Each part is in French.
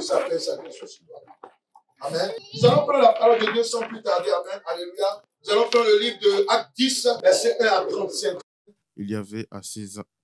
que ça fait Amen. Nous allons prendre la parole de Dieu sans plus tarder. Amen. Alléluia. Nous allons prendre le livre de Actes 10, verset 1 à 35. Il y avait à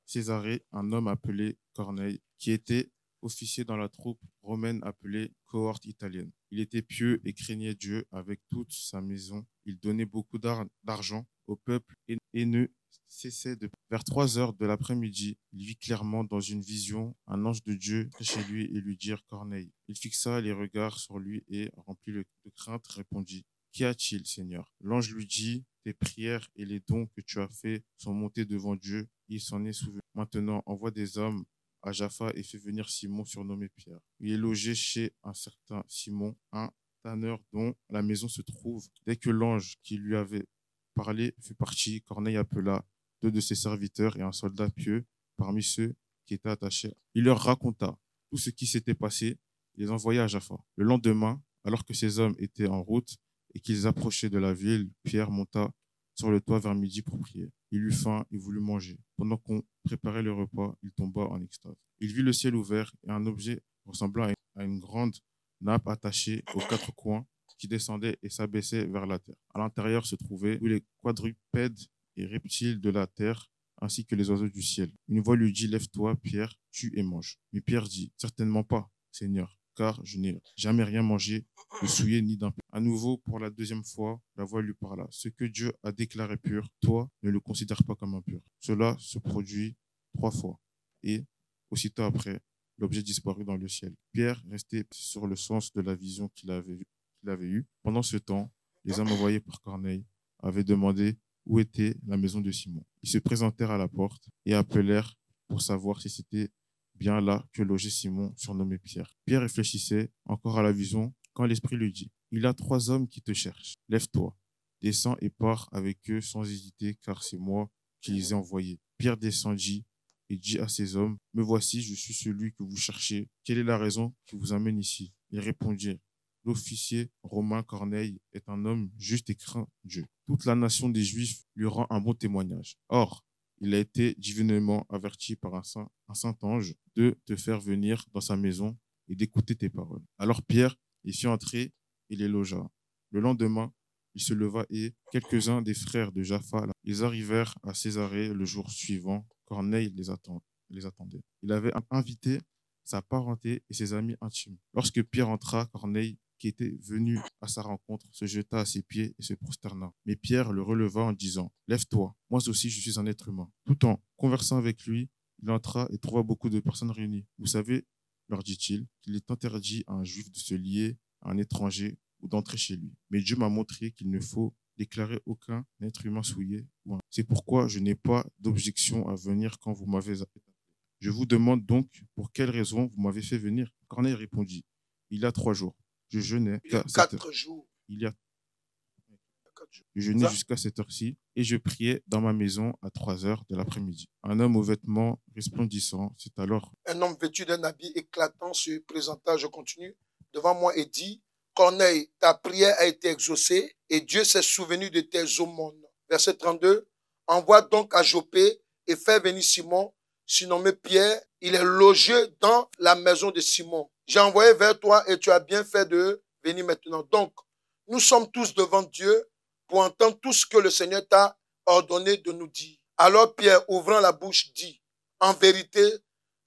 Césarée un homme appelé Corneille, qui était officier dans la troupe romaine appelée cohorte italienne. Il était pieux et craignait Dieu avec toute sa maison. Il donnait beaucoup d'argent au peuple et ne cessait de... Vers trois heures de l'après-midi, il vit clairement dans une vision un ange de Dieu chez lui et lui dire Corneille. Il fixa les regards sur lui et, rempli de crainte, répondit Qu'y a-t-il, Seigneur L'ange lui dit Tes prières et les dons que tu as faits sont montés devant Dieu. Il s'en est souvenu. Maintenant, envoie des hommes à Jaffa et fais venir Simon, surnommé Pierre. Il est logé chez un certain Simon, un tanneur dont la maison se trouve. Dès que l'ange qui lui avait parlé fut parti, Corneille appela deux de ses serviteurs et un soldat pieux parmi ceux qui étaient attachés. Il leur raconta tout ce qui s'était passé et les envoya à Jaffa. Le lendemain, alors que ces hommes étaient en route et qu'ils approchaient de la ville, Pierre monta sur le toit vers midi pour prier. Il eut faim et voulut manger. Pendant qu'on préparait le repas, il tomba en extase. Il vit le ciel ouvert et un objet ressemblant à une grande nappe attachée aux quatre coins qui descendait et s'abaissait vers la terre. À l'intérieur se trouvaient tous les quadrupèdes et reptiles de la terre, ainsi que les oiseaux du ciel. Une voix lui dit, Lève-toi, Pierre, tue et mange. Mais Pierre dit, Certainement pas, Seigneur, car je n'ai jamais rien mangé de souillé ni d'impur. À nouveau, pour la deuxième fois, la voix lui parla. Ce que Dieu a déclaré pur, toi ne le considère pas comme impur. Cela se produit trois fois. Et aussitôt après, l'objet disparut dans le ciel. Pierre restait sur le sens de la vision qu'il avait, qu'il avait eue. Pendant ce temps, les hommes envoyés par Corneille avaient demandé où était la maison de Simon. Ils se présentèrent à la porte et appelèrent pour savoir si c'était bien là que logeait Simon, surnommé Pierre. Pierre réfléchissait encore à la vision quand l'Esprit lui dit, Il y a trois hommes qui te cherchent. Lève-toi, descends et pars avec eux sans hésiter, car c'est moi qui les ai envoyés. Pierre descendit et dit à ces hommes, Me voici, je suis celui que vous cherchez. Quelle est la raison qui vous amène ici Ils répondirent, l'officier Romain Corneille est un homme juste et craint Dieu. Toute la nation des Juifs lui rend un bon témoignage. Or, il a été divinement averti par un saint, un saint ange de te faire venir dans sa maison et d'écouter tes paroles. Alors Pierre y fit entrer et les logea. Le lendemain, il se leva et quelques-uns des frères de Jaffa, ils arrivèrent à Césarée le jour suivant. Corneille les, attendait. Il avait invité sa parenté et ses amis intimes. Lorsque Pierre entra, Corneille qui était venu à sa rencontre se jeta à ses pieds et se prosterna. Mais Pierre le releva en disant, Lève-toi, moi aussi je suis un être humain. Tout en conversant avec lui, il entra et trouva beaucoup de personnes réunies. Vous savez, leur dit-il, qu'il est interdit à un juif de se lier à un étranger ou d'entrer chez lui. Mais Dieu m'a montré qu'il ne faut déclarer aucun être humain souillé. C'est pourquoi je n'ai pas d'objection à venir quand vous m'avez appelé. Je vous demande donc pour quelle raison vous m'avez fait venir. Corneille répondit, il y a trois jours, je jeûnais. quatre jours. je jeûnais jusqu'à cette heure-ci et je priais dans ma maison à 3 heures de l'après-midi. Un homme aux vêtements resplendissants, c'est alors. Un homme vêtu d'un habit éclatant se présenta, je continue, devant moi et dit Corneille, ta prière a été exaucée et Dieu s'est souvenu de tes aumônes. Verset 32 Envoie donc à Jopé et fais venir Simon, surnommé Pierre. Il est logé dans la maison de Simon. J'ai envoyé vers toi et tu as bien fait de venir maintenant. Donc, nous sommes tous devant Dieu pour entendre tout ce que le Seigneur t'a ordonné de nous dire. Alors Pierre, ouvrant la bouche, dit, en vérité,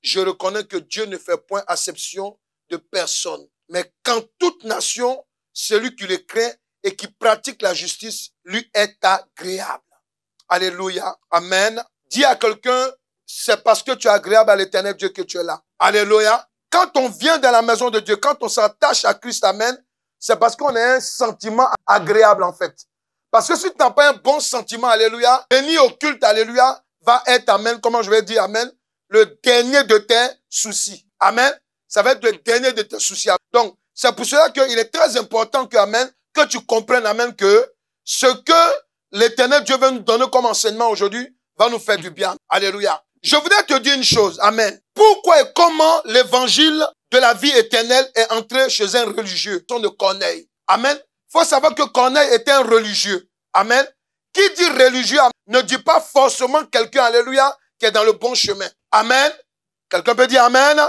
je reconnais que Dieu ne fait point acception de personne. Mais quand toute nation, celui qui le craint et qui pratique la justice, lui est agréable. Alléluia. Amen. Dis à quelqu'un, c'est parce que tu es agréable à l'éternel Dieu que tu es là. Alléluia. Quand on vient dans la maison de Dieu, quand on s'attache à Christ, Amen, c'est parce qu'on a un sentiment agréable en fait. Parce que si tu n'as pas un bon sentiment, Alléluia, béni au culte, Alléluia, va être, Amen, comment je vais dire, Amen, le dernier de tes soucis. Amen. Ça va être le dernier de tes soucis. Donc, c'est pour cela qu'il est très important que, Amen, que tu comprennes, Amen, que ce que l'éternel Dieu veut nous donner comme enseignement aujourd'hui va nous faire du bien. Alléluia. Je voudrais te dire une chose. Amen. Pourquoi et comment l'évangile de la vie éternelle est entré chez un religieux, ton de Corneille. Amen. Faut savoir que Corneille était un religieux. Amen. Qui dit religieux ne dit pas forcément quelqu'un, alléluia, qui est dans le bon chemin. Amen. Quelqu'un peut dire amen.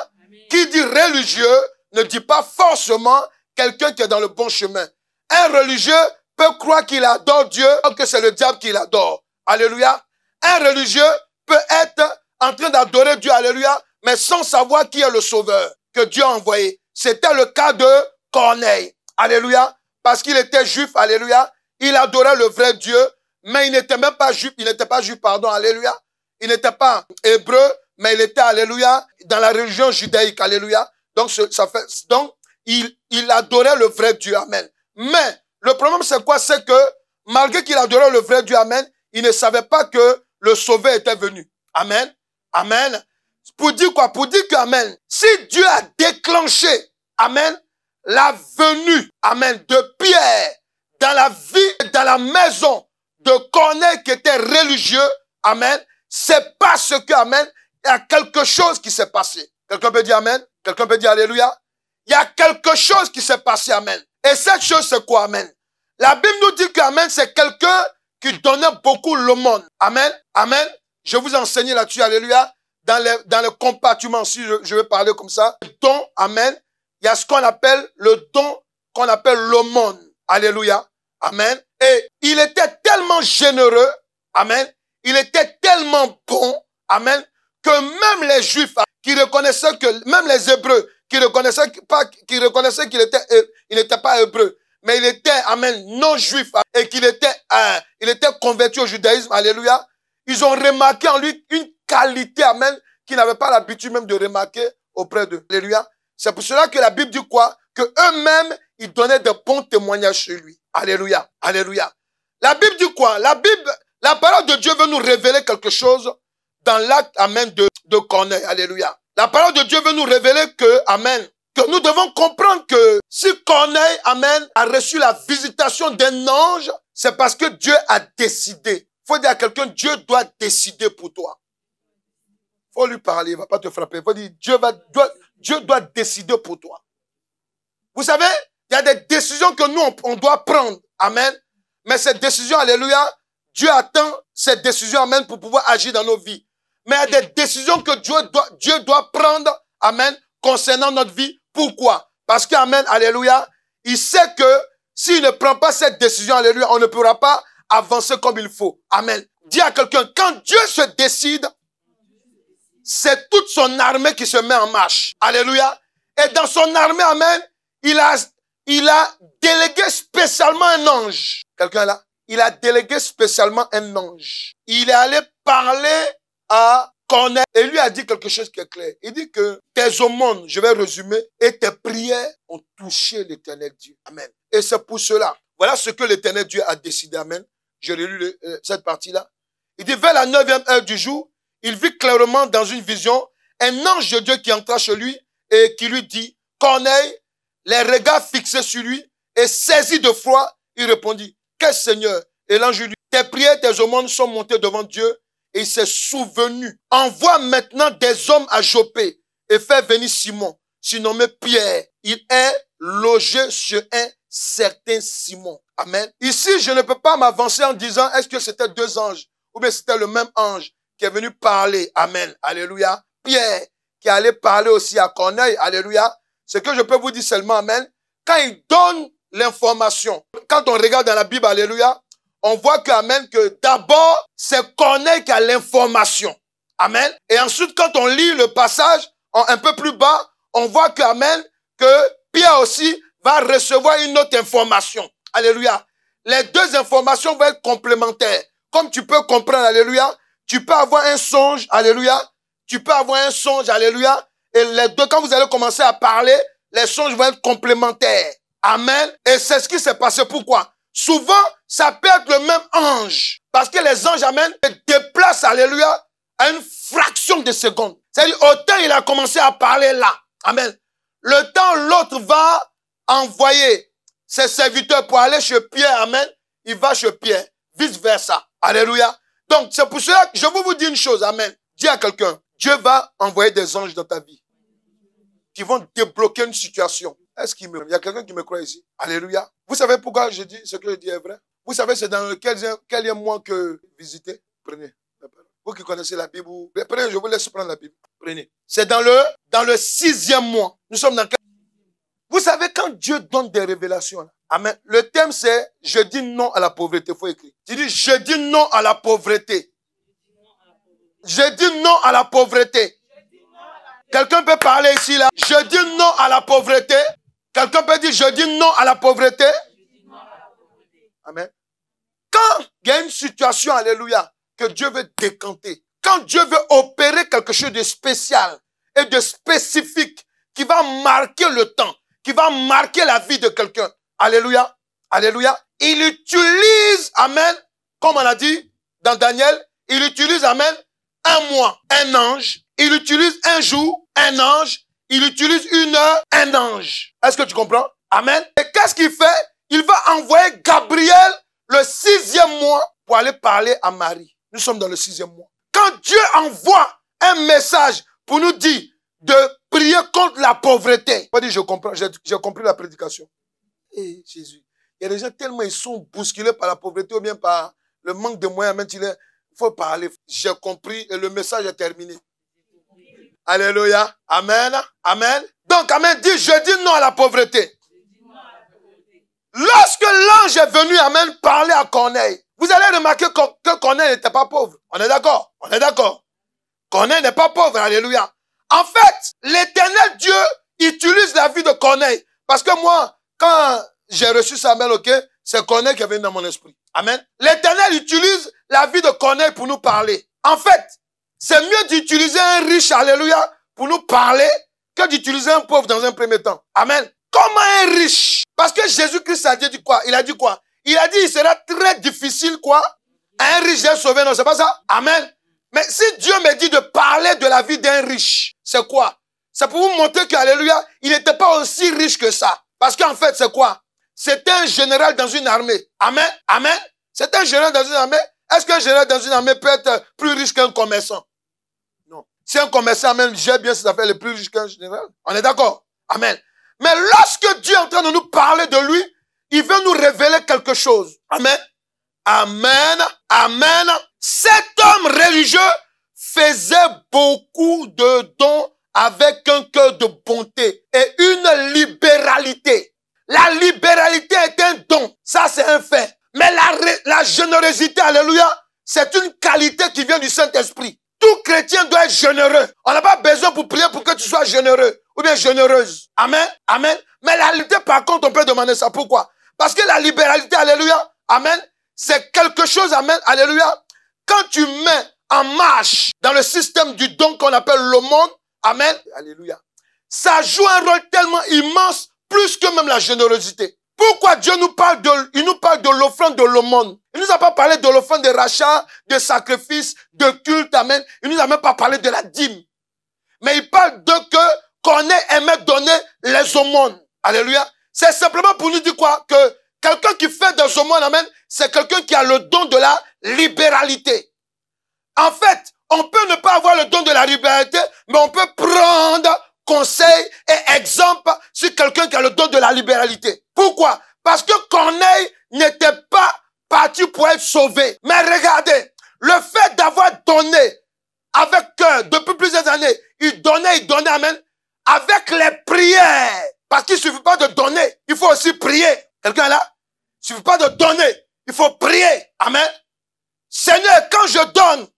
Qui dit religieux ne dit pas forcément quelqu'un qui est dans le bon chemin. Un religieux peut croire qu'il adore Dieu, que c'est le diable qu'il adore. Alléluia. Un religieux peut être en train d'adorer Dieu, alléluia, mais sans savoir qui est le sauveur que Dieu a envoyé. C'était le cas de Corneille, alléluia, parce qu'il était juif, alléluia, il adorait le vrai Dieu, mais il n'était même pas juif, il n'était pas juif, pardon, alléluia, il n'était pas hébreu, mais il était, alléluia, dans la religion judaïque, alléluia. Donc, ça fait, donc il, il adorait le vrai Dieu, amen. Mais le problème, c'est quoi C'est que malgré qu'il adorait le vrai Dieu, amen, il ne savait pas que le Sauveur était venu. Amen. Amen. Pour dire quoi Pour dire que, Amen, si Dieu a déclenché, Amen, la venue, Amen, de Pierre dans la vie, dans la maison de Corneille qui était religieux, Amen, c'est parce que, Amen, il y a quelque chose qui s'est passé. Quelqu'un peut dire Amen Quelqu'un peut dire Alléluia Il y a quelque chose qui s'est passé, Amen. Et cette chose, c'est quoi, Amen La Bible nous dit qu'Amen c'est quelqu'un qui donnait beaucoup le monde. Amen Amen je vous enseigner là-dessus, alléluia, dans le, dans le compartiment, si je, veux parler comme ça. Le don, amen. Il y a ce qu'on appelle le don, qu'on appelle l'aumône. Alléluia. Amen. Et il était tellement généreux. Amen. Il était tellement bon. Amen. Que même les juifs qui reconnaissaient que, même les hébreux qui reconnaissaient pas, qui reconnaissaient qu'il était, euh, il n'était pas hébreu, mais il était, amen, non juif et qu'il était, euh, il était converti au judaïsme. Alléluia. Ils ont remarqué en lui une qualité, Amen, qu'ils n'avaient pas l'habitude même de remarquer auprès d'eux. Alléluia. C'est pour cela que la Bible dit quoi? Que eux-mêmes, ils donnaient de bons témoignages chez lui. Alléluia. Alléluia. La Bible dit quoi? La Bible, la parole de Dieu veut nous révéler quelque chose dans l'acte, Amen, de, de Corneille. Alléluia. La parole de Dieu veut nous révéler que, Amen, que nous devons comprendre que si Corneille, Amen, a reçu la visitation d'un ange, c'est parce que Dieu a décidé faut dire à quelqu'un, Dieu doit décider pour toi. faut lui parler, il va pas te frapper. faut dire, Dieu, doit, Dieu doit décider pour toi. Vous savez, il y a des décisions que nous, on, doit prendre. Amen. Mais ces décisions, alléluia, Dieu attend cette décision, amen, pour pouvoir agir dans nos vies. Mais il y a des décisions que Dieu doit, Dieu doit prendre, amen, concernant notre vie. Pourquoi Parce amen, alléluia, il sait que s'il ne prend pas cette décision, alléluia, on ne pourra pas avancer comme il faut. Amen. Dis à quelqu'un, quand Dieu se décide, c'est toute son armée qui se met en marche. Alléluia. Et dans son armée, Amen, il a, il a délégué spécialement un ange. Quelqu'un là? Il a délégué spécialement un ange. Il est allé parler à Cornel. et lui a dit quelque chose qui est clair. Il dit que tes aumônes, je vais résumer, et tes prières ont touché l'éternel Dieu. Amen. Et c'est pour cela. Voilà ce que l'éternel Dieu a décidé. Amen j'ai relu euh, cette partie-là. Il dit, vers la neuvième heure du jour, il vit clairement dans une vision un ange de Dieu qui entra chez lui et qui lui dit, Corneille, les regards fixés sur lui et saisi de froid, il répondit, Qu'est-ce, Seigneur Et l'ange lui dit, « tes prières, tes aumônes sont montées devant Dieu et il s'est souvenu. Envoie maintenant des hommes à Jopé et fais venir Simon, surnommé Pierre. Il est logé sur un certain Simon. Amen. Ici, je ne peux pas m'avancer en disant est-ce que c'était deux anges ou bien c'était le même ange qui est venu parler. Amen. Alléluia. Pierre qui allait parler aussi à Corneille. Alléluia. Ce que je peux vous dire seulement, Amen. Quand il donne l'information, quand on regarde dans la Bible, Alléluia, on voit que, que d'abord, c'est Corneille qui a l'information. Amen. Et ensuite, quand on lit le passage, un peu plus bas, on voit que, que Pierre aussi va recevoir une autre information. Alléluia. Les deux informations vont être complémentaires. Comme tu peux comprendre, Alléluia, tu peux avoir un songe, Alléluia. Tu peux avoir un songe, Alléluia. Et les deux, quand vous allez commencer à parler, les songes vont être complémentaires. Amen. Et c'est ce qui s'est passé. Pourquoi? Souvent, ça peut être le même ange. Parce que les anges, amen, déplacent, alléluia, à une fraction de seconde. C'est-à-dire, autant il a commencé à parler là. Amen. Le temps, l'autre va envoyer ses serviteurs pour aller chez Pierre, Amen, il va chez Pierre, vice-versa. Alléluia. Donc, c'est pour cela que je veux vous dis une chose, Amen. Dis à quelqu'un, Dieu va envoyer des anges dans ta vie qui vont débloquer une situation. Est-ce qu'il me... y a quelqu'un qui me croit ici. Alléluia. Vous savez pourquoi je dis ce que je dis est vrai Vous savez c'est dans quel, quel mois que visiter Prenez. Vous qui connaissez la Bible, prenez, je vous laisse prendre la Bible. Prenez. C'est dans le, dans le sixième mois. Nous sommes dans vous savez, quand Dieu donne des révélations, Amen. Le thème, c'est je dis non à la pauvreté. Faut écrire. Tu dis je dis non à la pauvreté. Je dis non à la pauvreté. Quelqu'un peut parler ici là. Je dis non à la pauvreté. Quelqu'un peut dire je dis non à la pauvreté. Amen. Quand il y a une situation, alléluia, que Dieu veut décanter, quand Dieu veut opérer quelque chose de spécial et de spécifique qui va marquer le temps, il va marquer la vie de quelqu'un. Alléluia. Alléluia. Il utilise, Amen, comme on a dit dans Daniel, il utilise, Amen, un mois, un ange. Il utilise un jour, un ange. Il utilise une heure, un ange. Est-ce que tu comprends? Amen. Et qu'est-ce qu'il fait? Il va envoyer Gabriel le sixième mois pour aller parler à Marie. Nous sommes dans le sixième mois. Quand Dieu envoie un message pour nous dire, de prier contre la pauvreté. Pas dire, je comprends, j'ai compris la prédication. Et eh, Jésus. Il y a des gens tellement ils sont bousculés par la pauvreté ou bien par le manque de moyens. Même il faut parler. J'ai compris et le message est terminé. Alléluia. Amen. Amen. Donc, Amen dit, je dis non à la pauvreté. Lorsque l'ange est venu, Amen, parler à Corneille, vous allez remarquer que, que Corneille n'était pas pauvre. On est d'accord On est d'accord. Corneille n'est pas pauvre. Alléluia. En fait, l'éternel Dieu utilise la vie de Corneille. Parce que moi, quand j'ai reçu Samuel, ok, c'est Corneille qui est venu dans mon esprit. Amen. L'éternel utilise la vie de Corneille pour nous parler. En fait, c'est mieux d'utiliser un riche, alléluia, pour nous parler que d'utiliser un pauvre dans un premier temps. Amen. Comment un riche? Parce que Jésus-Christ a dit quoi? Il a dit quoi? Il a dit, il sera très difficile, quoi? un riche d'être sauvé. Non, c'est pas ça? Amen. Mais si Dieu me dit de parler de la vie d'un riche, c'est quoi C'est pour vous montrer qu'alléluia, il n'était pas aussi riche que ça. Parce qu'en fait, c'est quoi C'était un général dans une armée. Amen, amen. C'est un général dans une armée. Est-ce qu'un général dans une armée peut être plus riche qu'un commerçant Non. Si un commerçant même gère bien ses affaires, il est plus riche qu'un général. On est d'accord Amen. Mais lorsque Dieu est en train de nous parler de lui, il veut nous révéler quelque chose. Amen. Amen. Amen. Cet homme religieux faisait beaucoup de dons avec un cœur de bonté et une libéralité. La libéralité est un don, ça c'est un fait. Mais la, la générosité, alléluia, c'est une qualité qui vient du Saint-Esprit. Tout chrétien doit être généreux. On n'a pas besoin pour prier pour que tu sois généreux ou bien généreuse. Amen, amen. Mais la liberté, par contre, on peut demander ça. Pourquoi Parce que la libéralité, alléluia, amen, c'est quelque chose, amen, alléluia, quand tu mets en marche dans le système du don qu'on appelle l'aumône, Amen, Alléluia, ça joue un rôle tellement immense, plus que même la générosité. Pourquoi Dieu nous parle de, il nous parle de l'offrande de l'aumône. Il nous a pas parlé de l'offrande de rachat, de sacrifice, de culte, amen. Il nous a même pas parlé de la dîme. Mais il parle de que qu'on ait aimé donner les aumônes. Alléluia. C'est simplement pour nous dire quoi? Que Quelqu'un qui fait des ce monde, amen, c'est quelqu'un qui a le don de la libéralité. En fait, on peut ne pas avoir le don de la libéralité, mais on peut prendre conseil et exemple sur quelqu'un qui a le don de la libéralité. Pourquoi Parce que Corneille n'était pas parti pour être sauvé. Mais regardez, le fait d'avoir donné avec cœur depuis plusieurs années, il donnait, il donnait, amen, avec les prières. Parce qu'il ne suffit pas de donner, il faut aussi prier. Quelqu'un là Il ne suffit pas de donner, il faut prier. Amen. Seigneur, quand je donne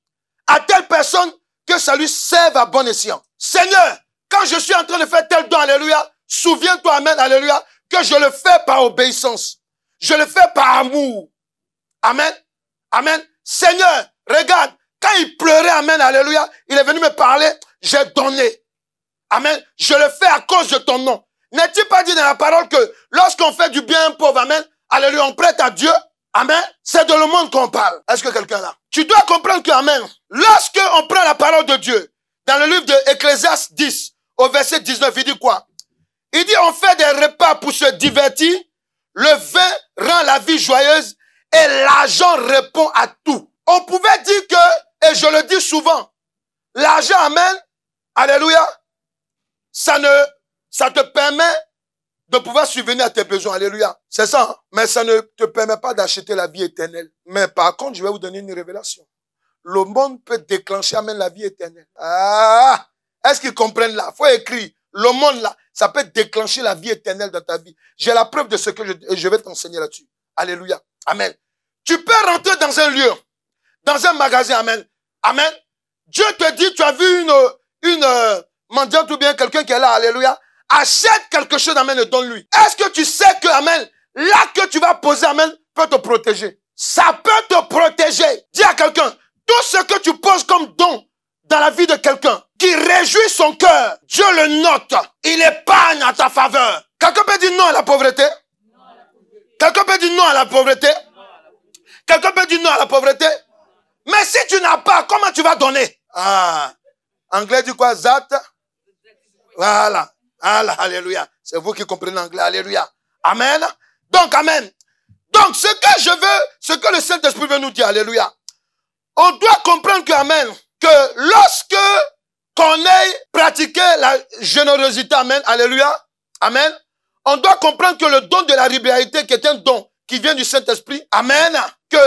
à telle personne, que ça lui serve à bon escient. Seigneur, quand je suis en train de faire tel don, alléluia, souviens-toi, amen, alléluia, que je le fais par obéissance. Je le fais par amour. Amen. Amen. Seigneur, regarde, quand il pleurait, amen, alléluia, il est venu me parler, j'ai donné. Amen. Je le fais à cause de ton nom. N'est-il pas dit dans la parole que lorsqu'on fait du bien à un pauvre, Amen, alléluia, on prête à Dieu, Amen, c'est de le monde qu'on parle. Est-ce que quelqu'un là Tu dois comprendre que, Amen, lorsque prend la parole de Dieu, dans le livre de 10, au verset 19, il dit quoi Il dit, on fait des repas pour se divertir, le vin rend la vie joyeuse et l'argent répond à tout. On pouvait dire que, et je le dis souvent, l'argent, Amen, alléluia, ça ne ça te permet de pouvoir subvenir à tes besoins. Alléluia. C'est ça. Hein. Mais ça ne te permet pas d'acheter la vie éternelle. Mais par contre, je vais vous donner une révélation. Le monde peut déclencher, amen, la vie éternelle. Ah! Est-ce qu'ils comprennent là? Faut écrire. Le monde là, ça peut déclencher la vie éternelle dans ta vie. J'ai la preuve de ce que je, vais t'enseigner là-dessus. Alléluia. Amen. Tu peux rentrer dans un lieu, dans un magasin. Amen. Amen. Dieu te dit, tu as vu une, une, euh, mendiante ou bien quelqu'un qui est là. Alléluia. Achète quelque chose, d'Amen et donne-lui. Est-ce que tu sais que, Amen, là que tu vas poser, Amen, peut te protéger. Ça peut te protéger. Dis à quelqu'un, tout ce que tu poses comme don dans la vie de quelqu'un qui réjouit son cœur, Dieu le note. Il épargne à ta faveur. Quelqu'un peut dire non à la pauvreté? Quelqu'un peut dire non à la pauvreté? Quelqu'un peut dire non à la pauvreté? Mais si tu n'as pas, comment tu vas donner? Ah. Anglais dit quoi? Zat? Voilà. Alléluia. C'est vous qui comprenez l'anglais. Alléluia. Amen. Donc, Amen. Donc, ce que je veux, ce que le Saint-Esprit veut nous dire, Alléluia. On doit comprendre que, Amen, que lorsque qu'on ait pratiqué la générosité, Amen, Alléluia, Amen, on doit comprendre que le don de la libéralité, qui est un don qui vient du Saint-Esprit, Amen, que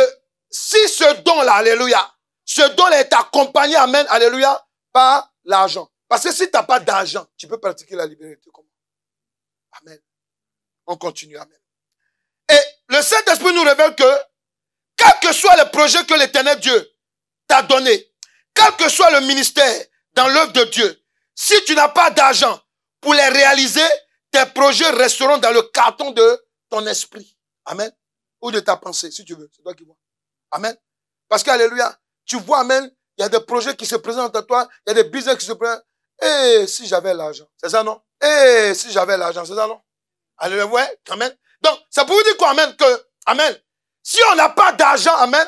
si ce don-là, Alléluia, ce don-là est accompagné, Amen, Alléluia, par l'argent. Parce que si tu n'as pas d'argent, tu peux pratiquer la liberté comment Amen. On continue. Amen. Et le Saint-Esprit nous révèle que, quel que soit le projet que l'éternel Dieu t'a donné, quel que soit le ministère dans l'œuvre de Dieu, si tu n'as pas d'argent pour les réaliser, tes projets resteront dans le carton de ton esprit. Amen. Ou de ta pensée, si tu veux. C'est toi qui vois. Amen. Parce qu'alléluia, tu vois, Amen, il y a des projets qui se présentent à toi, il y a des business qui se présentent. Eh, si j'avais l'argent. C'est ça, non? Eh, si j'avais l'argent. C'est ça, non? Alléluia, ouais, amen. Donc, ça peut vous dire quoi, amen, que, amen. Si on n'a pas d'argent, amen,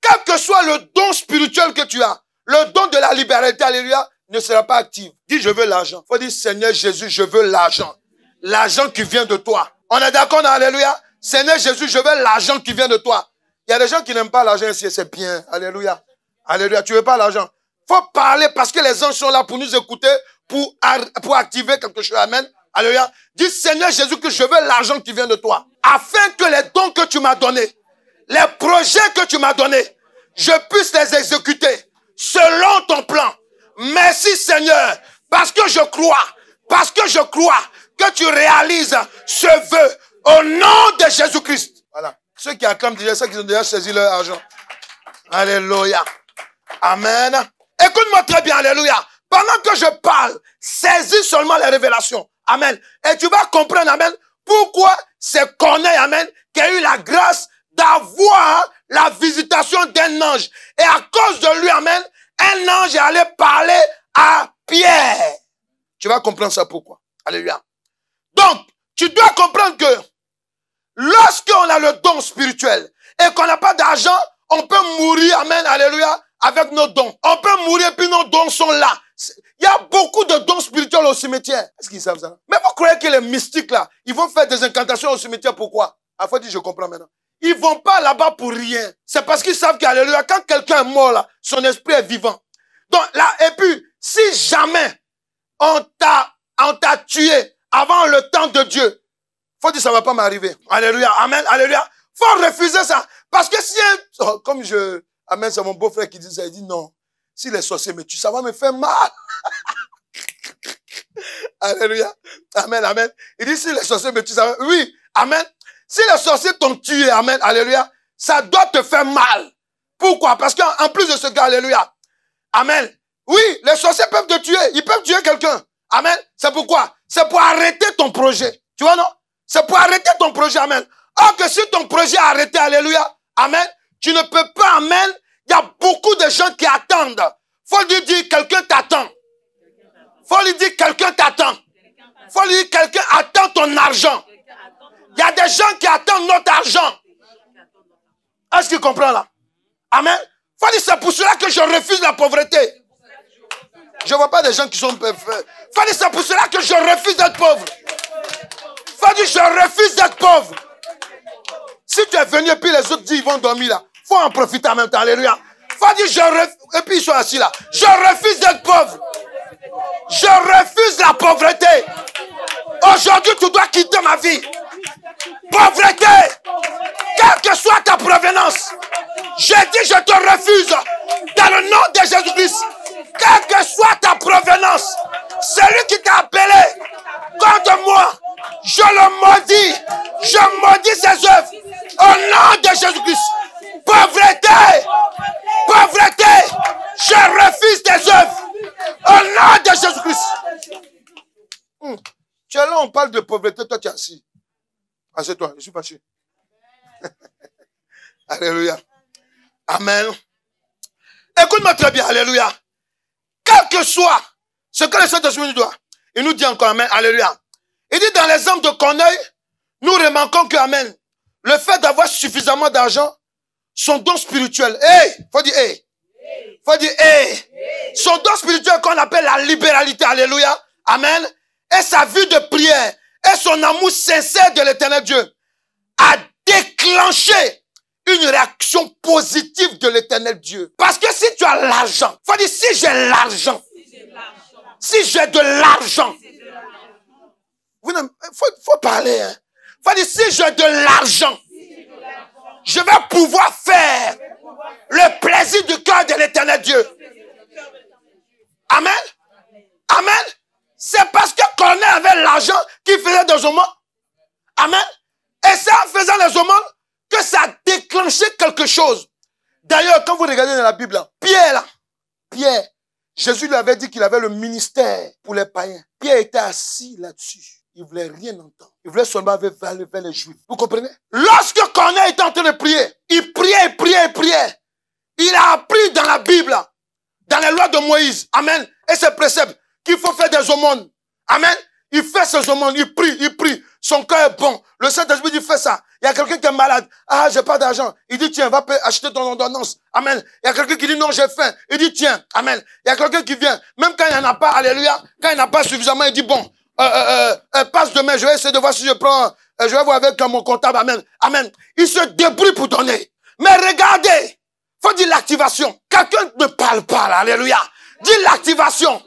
quel que soit le don spirituel que tu as, le don de la liberté, alléluia, ne sera pas actif. Dis, je veux l'argent. Faut dire, Seigneur Jésus, je veux l'argent. L'argent qui vient de toi. On est d'accord, alléluia? Seigneur Jésus, je veux l'argent qui vient de toi. Il y a des gens qui n'aiment pas l'argent ici, c'est bien. Alléluia. Alléluia. Tu veux pas l'argent faut parler parce que les anges sont là pour nous écouter, pour, pour activer quelque chose. Amen. Alléluia. Dis Seigneur Jésus que je veux l'argent qui vient de toi. Afin que les dons que tu m'as donnés, les projets que tu m'as donnés, je puisse les exécuter selon ton plan. Merci Seigneur. Parce que je crois, parce que je crois que tu réalises ce vœu au nom de Jésus-Christ. Voilà. Ceux qui acclament déjà ça, qui ont déjà saisi leur argent. Alléluia. Amen. Écoute-moi très bien, alléluia. Pendant que je parle, saisis seulement les révélations. Amen. Et tu vas comprendre, amen, pourquoi c'est est, amen, qui a eu la grâce d'avoir la visitation d'un ange. Et à cause de lui, amen, un ange est allé parler à Pierre. Tu vas comprendre ça pourquoi. Alléluia. Donc, tu dois comprendre que lorsqu'on a le don spirituel et qu'on n'a pas d'argent, on peut mourir, amen, alléluia, avec nos dons. On peut mourir puis nos dons sont là. Il y a beaucoup de dons spirituels au cimetière. Est-ce qu'ils savent ça? Mais vous croyez que les mystiques là, ils vont faire des incantations au cimetière pourquoi? À dire, je comprends maintenant. Ils vont pas là-bas pour rien. C'est parce qu'ils savent qu'alléluia, quand quelqu'un est mort là, son esprit est vivant. Donc là, et puis, si jamais on t'a, on t'a tué avant le temps de Dieu, faut dire ça va pas m'arriver. Alléluia, amen, alléluia. Faut refuser ça. Parce que si, un, oh, comme je, Amen, c'est mon beau-frère qui dit ça. Il dit non, si les sorciers me tuent, ça va me faire mal. Alléluia. Amen, amen. Il dit si les sorciers me tuent, ça va... Oui, amen. Si les sorciers t'ont tué, amen, alléluia, ça doit te faire mal. Pourquoi Parce qu'en plus de ce cas, alléluia, amen. Oui, les sorciers peuvent te tuer. Ils peuvent tuer quelqu'un. Amen. C'est pourquoi C'est pour arrêter ton projet. Tu vois, non C'est pour arrêter ton projet, amen. Or que si ton projet est arrêté, alléluia, amen, tu ne peux pas, amen. Il y a beaucoup de gens qui attendent. Faut lui dire, quelqu'un t'attend. Faut lui dire, quelqu'un t'attend. Faut lui dire, quelqu'un attend ton argent. Il y a des gens qui attendent notre argent. Est-ce qu'il comprend là? Amen. Faut dire, c'est pour cela que je refuse la pauvreté. Je ne vois pas des gens qui sont pauvres. Euh, euh, faut dire, c'est pour cela que je refuse d'être pauvre. Faut dire, je refuse d'être pauvre. Si tu es venu et puis les autres disent, ils vont dormir là faut en profiter en même temps. Alléluia. Faut dire, je refuse. Et puis ils assis là. Je refuse d'être pauvre. Je refuse la pauvreté. Aujourd'hui, tu dois quitter ma vie. Pauvreté. Quelle que soit ta provenance. Je dis, je te refuse. Dans le nom de Jésus-Christ. Quelle que soit ta provenance. Celui qui t'a appelé contre moi. Je le maudis. Je maudis ses œuvres. Au nom de Jésus-Christ. Pauvreté! Pauvreté! Je refuse tes œuvres. Au nom de Jésus-Christ. Hmm. Tu es là, on parle de pauvreté, toi tu es assis. Assieds-toi, je suis parti. Alléluia. Amen. Écoute-moi très bien, Alléluia. Quel que soit ce que le Saint-Esprit nous doit, il nous dit encore Amen, Alléluia. Il dit dans les l'exemple de Corneille, nous remarquons que Amen, le fait d'avoir suffisamment d'argent son don spirituel. Hey! Faut dire hey! Faut dire hey! Son don spirituel qu'on appelle la libéralité. Alléluia. Amen. Et sa vie de prière et son amour sincère de l'éternel Dieu a déclenché une réaction positive de l'éternel Dieu. Parce que si tu as l'argent, faut dire si j'ai l'argent, si j'ai de l'argent, faut, faut parler, hein. faut dire si j'ai de l'argent, je vais pouvoir faire le plaisir du cœur de l'éternel Dieu. Amen. Amen. C'est parce que Corneille avait l'argent qu'il faisait des hommes. Amen. Et c'est en faisant les hommes que ça a déclenché quelque chose. D'ailleurs, quand vous regardez dans la Bible, Pierre, là, Pierre, Jésus lui avait dit qu'il avait le ministère pour les païens. Pierre était assis là-dessus. Il ne voulait rien entendre. Il voulait seulement aller vers les Juifs. Vous comprenez Lorsque Corné était en train de prier, il priait, il priait, il priait. Il a appris dans la Bible, dans les lois de Moïse, Amen, et ses préceptes, qu'il faut faire des aumônes. Amen. Il fait ses aumônes, il prie, il prie. Son cœur est bon. Le Saint-Esprit dit, fait ça. Il y a quelqu'un qui est malade. Ah, j'ai pas d'argent. Il dit, tiens, va acheter ton ordonnance. Amen. Il y a quelqu'un qui dit, non, j'ai faim. Il dit, tiens. Amen. Il y a quelqu'un qui vient. Même quand il en a pas, alléluia, quand il n'a pas suffisamment, il dit, bon, euh euh, euh, euh, passe demain, je vais essayer de voir si je prends, euh, je vais voir avec mon comptable, amen, amen. Il se débrouille pour donner. Mais regardez, faut dire l'activation. Quelqu'un ne parle pas, alléluia. Dis l'activation.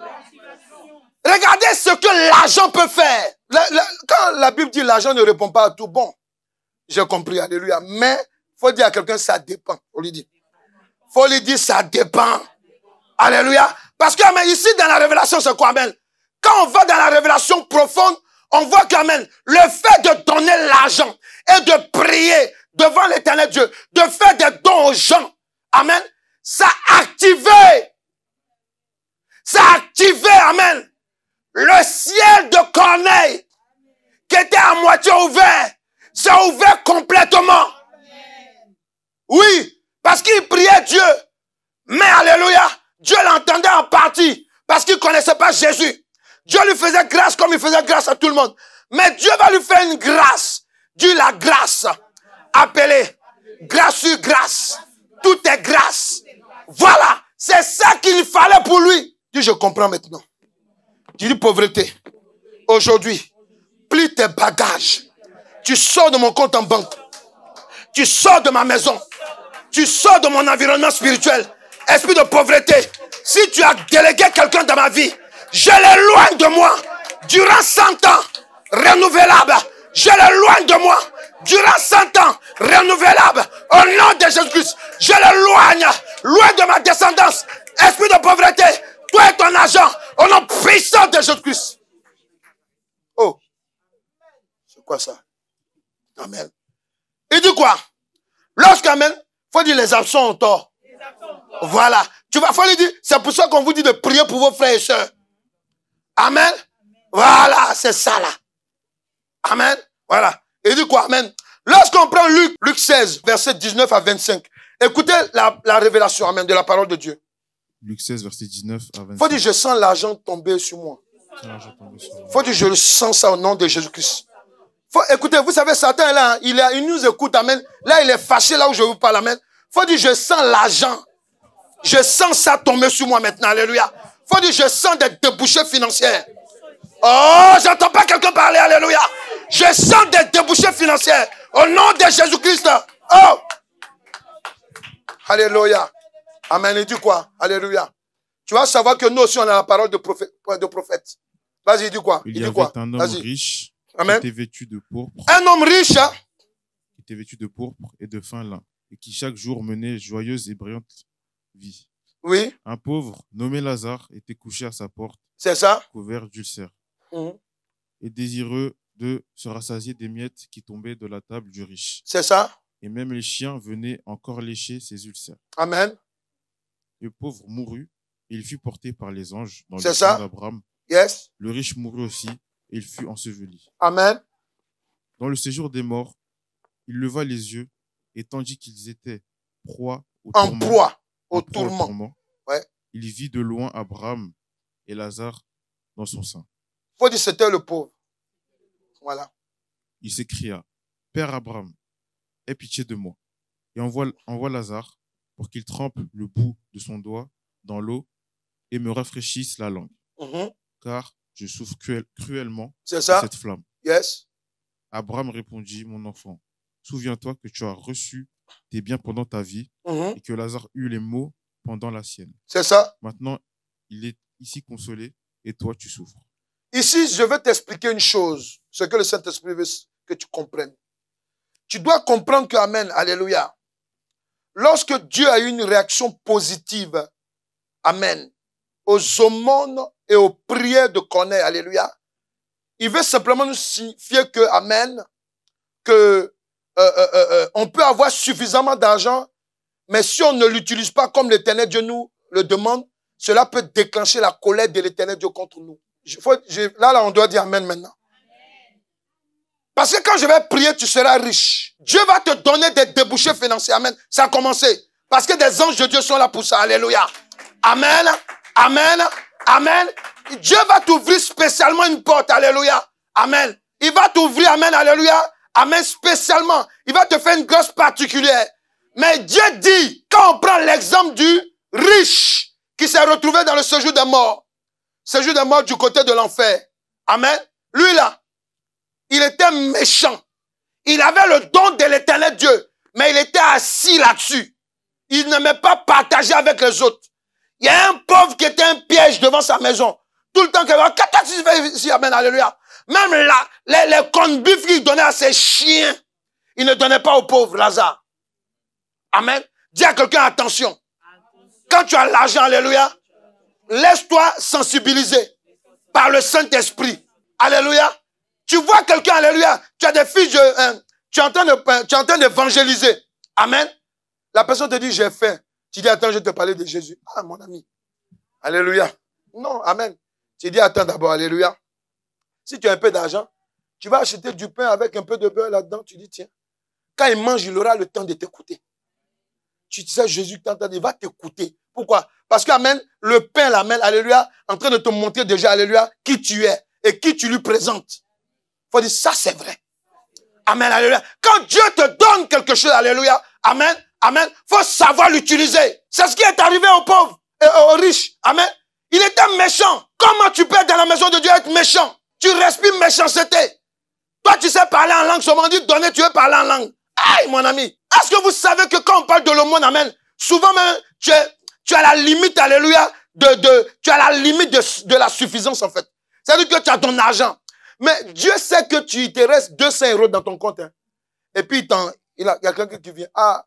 Regardez ce que l'argent peut faire. quand la Bible dit l'argent ne répond pas à tout, bon, j'ai compris, alléluia. Mais faut dire à quelqu'un, ça dépend. On lui dit. faut lui dire, ça dépend. Alléluia. Parce que mais ici, dans la révélation, c'est quoi, amen quand on va dans la révélation profonde, on voit qu'amen, le fait de donner l'argent et de prier devant l'éternel Dieu, de faire des dons aux gens, amen, ça activé. ça a activé, amen, le ciel de Corneille, qui était à moitié ouvert, s'est ouvert complètement. Oui, parce qu'il priait Dieu. Mais alléluia, Dieu l'entendait en partie, parce qu'il connaissait pas Jésus. Dieu lui faisait grâce comme il faisait grâce à tout le monde. Mais Dieu va lui faire une grâce. Dieu la grâce. Appelée. Grâce sur grâce. Tout est grâce. Voilà. C'est ça qu'il fallait pour lui. Dieu, je comprends maintenant. Tu dis pauvreté. Aujourd'hui, plus tes bagages. Tu sors de mon compte en banque. Tu sors de ma maison. Tu sors de mon environnement spirituel. Esprit de pauvreté. Si tu as délégué quelqu'un dans ma vie, je l'éloigne de moi durant cent ans, renouvelable. Je l'éloigne de moi durant 100 ans, renouvelable. Au nom de Jésus-Christ, je l'éloigne, loin de ma descendance. Esprit de pauvreté, toi et ton agent, au nom puissant de Jésus-Christ. Oh, c'est quoi ça? Amen. Il dit quoi? Lorsqu'Amen, faut dire les absents ont tort. Voilà. Tu vas, faut lui dire, c'est pour ça qu'on vous dit de prier pour vos frères et sœurs. Amen. Voilà, c'est ça là. Amen. Voilà. Et dit quoi? Amen. Lorsqu'on prend Luc, Luc 16, verset 19 à 25, écoutez la, révélation, amen, de la parole de Dieu. Luc 16, verset 19 à 25. Faut dire, je sens l'argent tomber sur moi. Faut dire, je le sens ça au nom de Jésus-Christ. Faut, écoutez, vous savez, Satan, là, il, nous écoute, amen. Là, il est fâché, là où je vous parle, amen. Faut dire, je sens l'argent. Je sens ça tomber sur moi maintenant, alléluia je sens des débouchés financiers. Oh, j'entends pas quelqu'un parler, alléluia. Je sens des débouchés financiers. Au nom de Jésus-Christ. Oh! Alléluia. Amen. Il dit quoi? Alléluia. Tu vas savoir que nous aussi, on a la parole de prophète. De prophète. Vas-y, il dit quoi? Il, y avait un homme riche qui était vêtu de pourpre. Un homme riche hein? qui était vêtu de pourpre et de fin lin et qui chaque jour menait joyeuse et brillante vie. Un pauvre nommé Lazare était couché à sa porte. C'est ça. Couvert d'ulcères. Mmh. Et désireux de se rassasier des miettes qui tombaient de la table du riche. C'est ça. Et même les chiens venaient encore lécher ses ulcères. Amen. Le pauvre mourut. Et il fut porté par les anges dans le sein d'Abraham. Le riche mourut aussi et il fut enseveli. Amen. Dans le séjour des morts, il leva les yeux et tandis qu'ils étaient proies au en proie au tourment. Il vit de loin Abraham et Lazare dans son sein. le pauvre. Voilà. Il s'écria, Père Abraham, aie pitié de moi et envoie, envoie Lazare pour qu'il trempe le bout de son doigt dans l'eau et me rafraîchisse la langue. Mm-hmm. Car je souffre cruellement cette flamme. Yes. Abraham répondit, mon enfant, souviens-toi que tu as reçu T'es biens pendant ta vie mhm. et que Lazare eut les maux pendant la sienne. C'est ça. Maintenant, il est ici consolé et toi, tu souffres. Ici, je vais t'expliquer une chose, ce que le Saint-Esprit veut que tu comprennes. Tu dois comprendre que, Amen, Alléluia, lorsque Dieu a eu une réaction positive, Amen, aux aumônes et aux prières de Corneille, Alléluia, il veut simplement nous signifier que, Amen, que euh, euh, euh, on peut avoir suffisamment d'argent, mais si on ne l'utilise pas comme l'éternel Dieu nous le demande, cela peut déclencher la colère de l'éternel Dieu contre nous. Je, là, là, on doit dire Amen maintenant. Parce que quand je vais prier, tu seras riche. Dieu va te donner des débouchés financiers. Amen. Ça a commencé. Parce que des anges de Dieu sont là pour ça. Alléluia. Amen. Amen. Amen. Dieu va t'ouvrir spécialement une porte. Alléluia. Amen. Il va t'ouvrir. Amen. Alléluia. Amen, spécialement. Il va te faire une grâce particulière. Mais Dieu dit, quand on prend l'exemple du riche qui s'est retrouvé dans le séjour des morts, séjour des morts du côté de l'enfer. Amen. Lui là, il était méchant. Il avait le don de l'éternel Dieu, mais il était assis là-dessus. Il n'aimait pas partager avec les autres. Il y a un pauvre qui était un piège devant sa maison. Tout le temps qu'il va, oh, qu'est-ce que tu ici? Amen, alléluia. Même là, les, les de bœuf qu'il donnait à ses chiens, il ne donnait pas aux pauvres, Lazare. Amen. Dis à quelqu'un attention. Quand tu as l'argent, alléluia, laisse-toi sensibiliser par le Saint-Esprit. Alléluia. Tu vois quelqu'un, alléluia, tu as des filles, hein, de, hein, tu es en train d'évangéliser. Amen. La personne te dit, j'ai faim. Tu dis, attends, je vais te parler de Jésus. Ah, mon ami. Alléluia. Non, amen. Tu dis, attends d'abord, alléluia. Si tu as un peu d'argent, tu vas acheter du pain avec un peu de beurre là-dedans. Tu dis, tiens, quand il mange, il aura le temps de t'écouter. Tu sais, Jésus Il va t'écouter. Pourquoi Parce que, le pain l'amène, Alléluia, en train de te montrer déjà, Alléluia, qui tu es et qui tu lui présentes. faut dire, ça c'est vrai. Amen, Alléluia. Quand Dieu te donne quelque chose, Alléluia, Amen, Amen, faut savoir l'utiliser. C'est ce qui est arrivé aux pauvres et aux riches. Amen. Il était méchant. Comment tu peux être dans la maison de Dieu être méchant tu respires méchanceté. Toi, tu sais parler en langue. Souvent dit, donné, tu veux parler en langue. Aïe, mon ami. Est-ce que vous savez que quand on parle de l'aumône, amen, souvent même, tu es, tu as la limite, alléluia, de, de, tu as la limite de, de la suffisance, en fait. C'est-à-dire que tu as ton argent. Mais Dieu sait que tu te restes 200 euros dans ton compte. Hein. Et puis, il, il y a quelqu'un qui vient. Ah,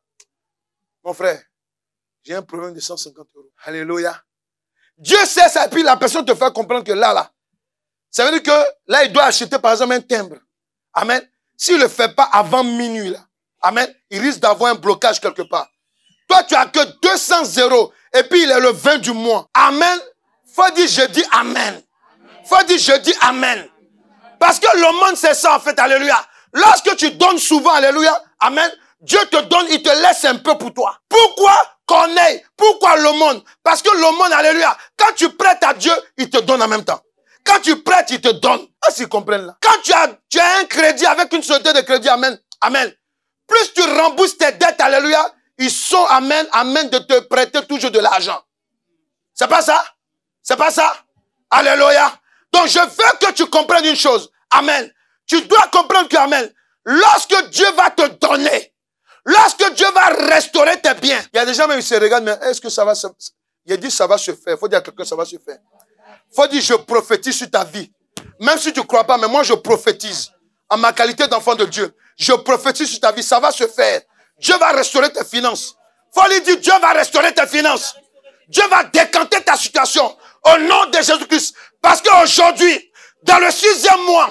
mon frère, j'ai un problème de 150 euros. Alléluia. Dieu sait ça. Et puis, la personne te fait comprendre que là, là, ça veut dire que là, il doit acheter par exemple un timbre. Amen. S'il ne le fait pas avant minuit, là, Amen, il risque d'avoir un blocage quelque part. Toi, tu as que 200 euros et puis il est le 20 du mois. Amen. Faut dire je dis Amen. Faut dire je dis Amen. Parce que le monde, c'est ça en fait. Alléluia. Lorsque tu donnes souvent, Alléluia, Amen, Dieu te donne, il te laisse un peu pour toi. Pourquoi qu'on Pourquoi le monde Parce que le monde, Alléluia, quand tu prêtes à Dieu, il te donne en même temps. Quand tu prêtes, ils te donnent. Ah, comprennent là Quand tu as, un crédit avec une société de crédit, Amen. Amen. Plus tu rembourses tes dettes, Alléluia, ils sont, Amen, Amen, de te prêter toujours de l'argent. C'est pas ça C'est pas ça Alléluia. Donc je veux que tu comprennes une chose. Amen. Tu dois comprendre que, Amen, lorsque Dieu va te donner, lorsque Dieu va restaurer tes biens, il y a des gens même qui se regardent, mais est-ce que ça va se... Il dit ça va se faire. Il faut dire à quelqu'un ça va se faire faut dire, je prophétise sur ta vie. Même si tu ne crois pas, mais moi, je prophétise. En ma qualité d'enfant de Dieu, je prophétise sur ta vie. Ça va se faire. Dieu va restaurer tes finances. faut lui dire, Dieu va restaurer tes finances. Dieu va décanter ta situation au nom de Jésus-Christ. Parce qu'aujourd'hui, dans le sixième mois,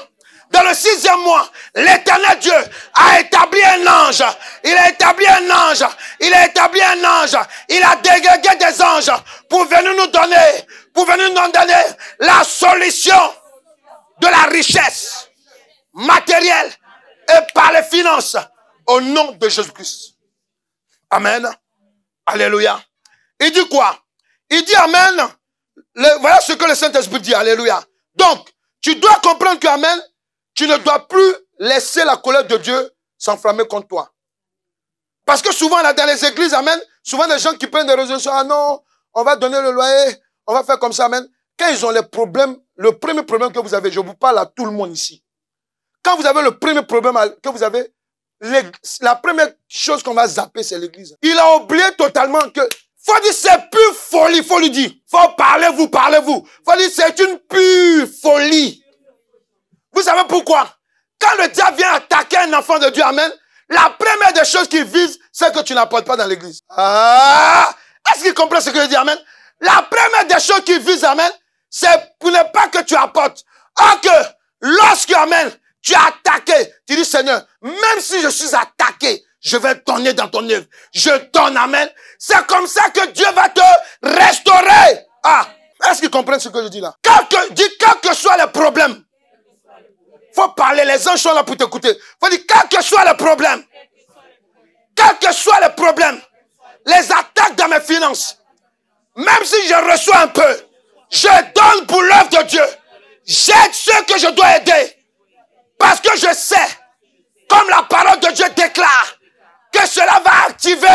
dans le sixième mois, l'éternel Dieu a établi un ange. Il a établi un ange. Il a établi un ange. Il a dégagé des anges pour venir nous donner pour venir nous donner la solution de la richesse matérielle et par les finances au nom de Jésus-Christ. Amen. Alléluia. Il dit quoi Il dit Amen. voilà ce que le Saint-Esprit dit. Alléluia. Donc, tu dois comprendre que Amen, tu ne dois plus laisser la colère de Dieu s'enflammer contre toi. Parce que souvent, là, dans les églises, Amen, souvent des gens qui prennent des résolutions, ah non, on va donner le loyer, on va faire comme ça, amen. Quand ils ont les problèmes, le premier problème que vous avez, je vous parle à tout le monde ici. Quand vous avez le premier problème que vous avez, la première chose qu'on va zapper, c'est l'église. Il a oublié totalement que, faut dire, c'est pure folie, faut lui dire. Faut parler, vous, parlez-vous. Faut dire, c'est une pure folie. Vous savez pourquoi? Quand le diable vient attaquer un enfant de Dieu, amen, la première des choses qu'il vise, c'est que tu n'apportes pas dans l'église. Ah! Est-ce qu'il comprend ce que je dis, amen? La première des choses qui vise, Amen, c'est pour ne pas que tu apportes. Or que, lorsque, Amen, tu es attaqué, tu dis, Seigneur, même si je suis attaqué, je vais tourner dans ton œuvre. Je t'en Amen. C'est comme ça que Dieu va te restaurer. Ah, est-ce qu'ils comprennent ce que je dis là? Quel que, dis, quel que soit le problème. Faut parler, les anges sont là pour t'écouter. Faut dire, quel que soit le problème. Quel que soit le problème. Les attaques dans mes finances. Même si je reçois un peu, je donne pour l'œuvre de Dieu. J'aide ceux que je dois aider. Parce que je sais, comme la parole de Dieu déclare, que cela va activer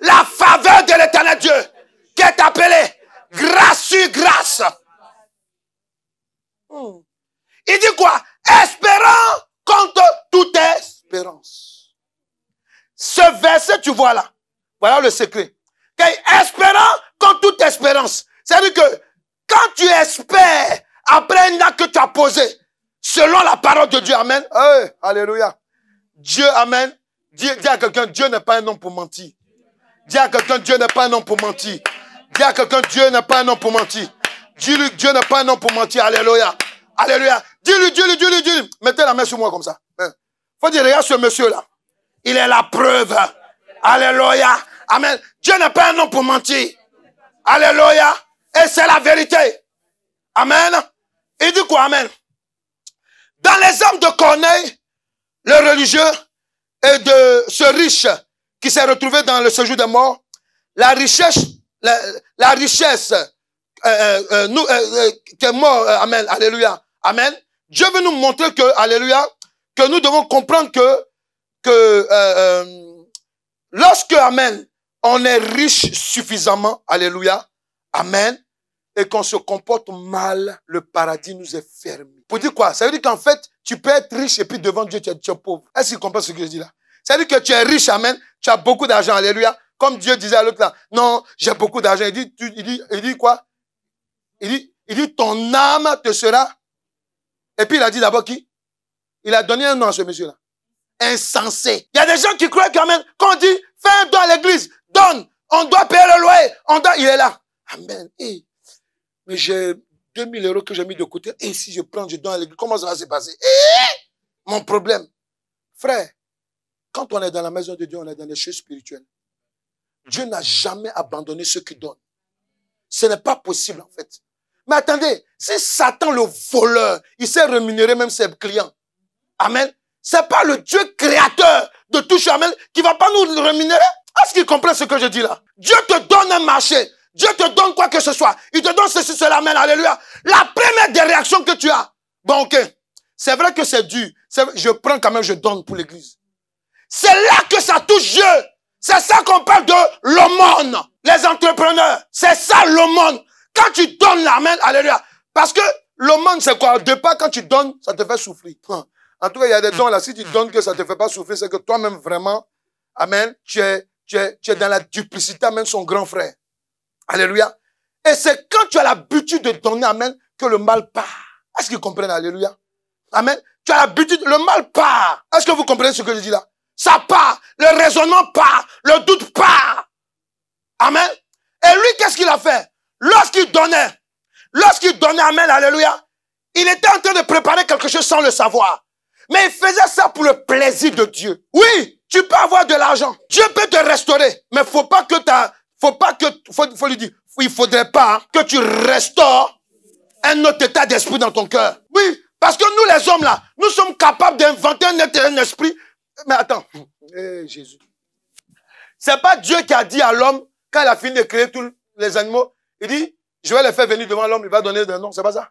la faveur de l'éternel Dieu, qui est appelé grâce sur grâce. Hmm. Il dit quoi? Espérant contre toute espérance. Ce verset, tu vois là. Voilà le secret espérant comme toute espérance. C'est-à-dire que quand tu espères après un acte que tu as posé, selon la parole de Dieu, Amen. alléluia. Dieu, Amen. Dis, dis à quelqu'un, Dieu n'est pas un homme pour mentir. Dis à quelqu'un, Dieu n'est pas un homme pour mentir. Dis à quelqu'un, Dieu n'est pas un homme pour mentir. Dis-lui, Dieu n'est pas un homme pour mentir. Alléluia. Alléluia. Dis-lui, dis-lui, dis-lui, dis-lui. Mettez la main sur moi comme ça. Hein. Faut dire, regarde ce monsieur-là. Il est la preuve. Alléluia. Amen. Dieu n'a pas un nom pour mentir. Alléluia. Et c'est la vérité. Amen. Il dit quoi? Amen. Dans les hommes de Corneille, le religieux et de ce riche qui s'est retrouvé dans le séjour des morts, la richesse, la, richesse euh, euh, euh nous, euh, qui est mort, Amen, Alléluia, Amen. Dieu veut nous montrer que, Alléluia, que nous devons comprendre que, que lorsque, Amen, on est riche suffisamment, alléluia, amen, et qu'on se comporte mal, le paradis nous est fermé. Pour dire quoi Ça veut dire qu'en fait, tu peux être riche et puis devant Dieu, tu es, pauvre. Est-ce qu'il comprend ce que je dis là Ça veut dire que tu es riche, amen, tu as beaucoup d'argent, alléluia. Comme Dieu disait à l'autre là, non, j'ai beaucoup d'argent. Il dit, il dit, il dit quoi il dit, il dit, ton âme te sera. Et puis il a dit d'abord qui Il a donné un nom à ce monsieur-là. Insensé. Il y a des gens qui croient quand même, quand on dit, Fais un don à l'église. Donne. On doit payer le loyer. On doit... Il est là. Amen. Mais j'ai 2000 euros que j'ai mis de côté. Et si je prends, je donne à l'église, comment ça va se passer Mon problème. Frère, quand on est dans la maison de Dieu, on est dans les choses spirituelles. Dieu n'a jamais abandonné ceux qui donnent. Ce n'est pas possible, en fait. Mais attendez, si Satan, le voleur, il sait rémunérer même ses clients. Amen. C'est pas le Dieu créateur de tout chamel qui va pas nous rémunérer. Est-ce qu'il comprend ce que je dis là? Dieu te donne un marché. Dieu te donne quoi que ce soit. Il te donne ceci, cela, amen, alléluia. La première des réactions que tu as. Bon, ok. C'est vrai que c'est dur. Je prends quand même, je donne pour l'église. C'est là que ça touche Dieu. C'est ça qu'on parle de l'aumône. Les entrepreneurs. C'est ça l'aumône. Quand tu donnes main. alléluia. Parce que l'aumône, c'est quoi? De pas, quand tu donnes, ça te fait souffrir. Hein? En tout cas, il y a des dons mm. là. Si tu donnes que ça ne te fait pas souffrir, c'est que toi-même vraiment, Amen, tu es, dans la duplicité, même son grand frère. Alléluia. Et c'est quand tu as l'habitude de donner, Amen, que le mal part. Est-ce qu'ils comprennent, Alléluia? Amen. Tu as l'habitude, le mal part. Est-ce que vous comprenez ce que je dis là? Ça part. Le raisonnement part. Le doute part. Amen. Et lui, qu'est-ce qu'il a fait? Lorsqu'il donnait, lorsqu'il donnait, Amen, Alléluia, il était en train de préparer quelque chose sans le savoir. Mais il faisait ça pour le plaisir de Dieu. Oui, tu peux avoir de l'argent. Dieu peut te restaurer. Mais faut pas que t'as, faut pas que, faut, faut lui dire, il faudrait pas que tu restaures un autre état d'esprit dans ton cœur. Oui, parce que nous les hommes là, nous sommes capables d'inventer un, un esprit. Mais attends, eh, Jésus. C'est pas Dieu qui a dit à l'homme, quand il a fini de créer tous les animaux, il dit, je vais les faire venir devant l'homme, il va donner des noms, c'est pas ça?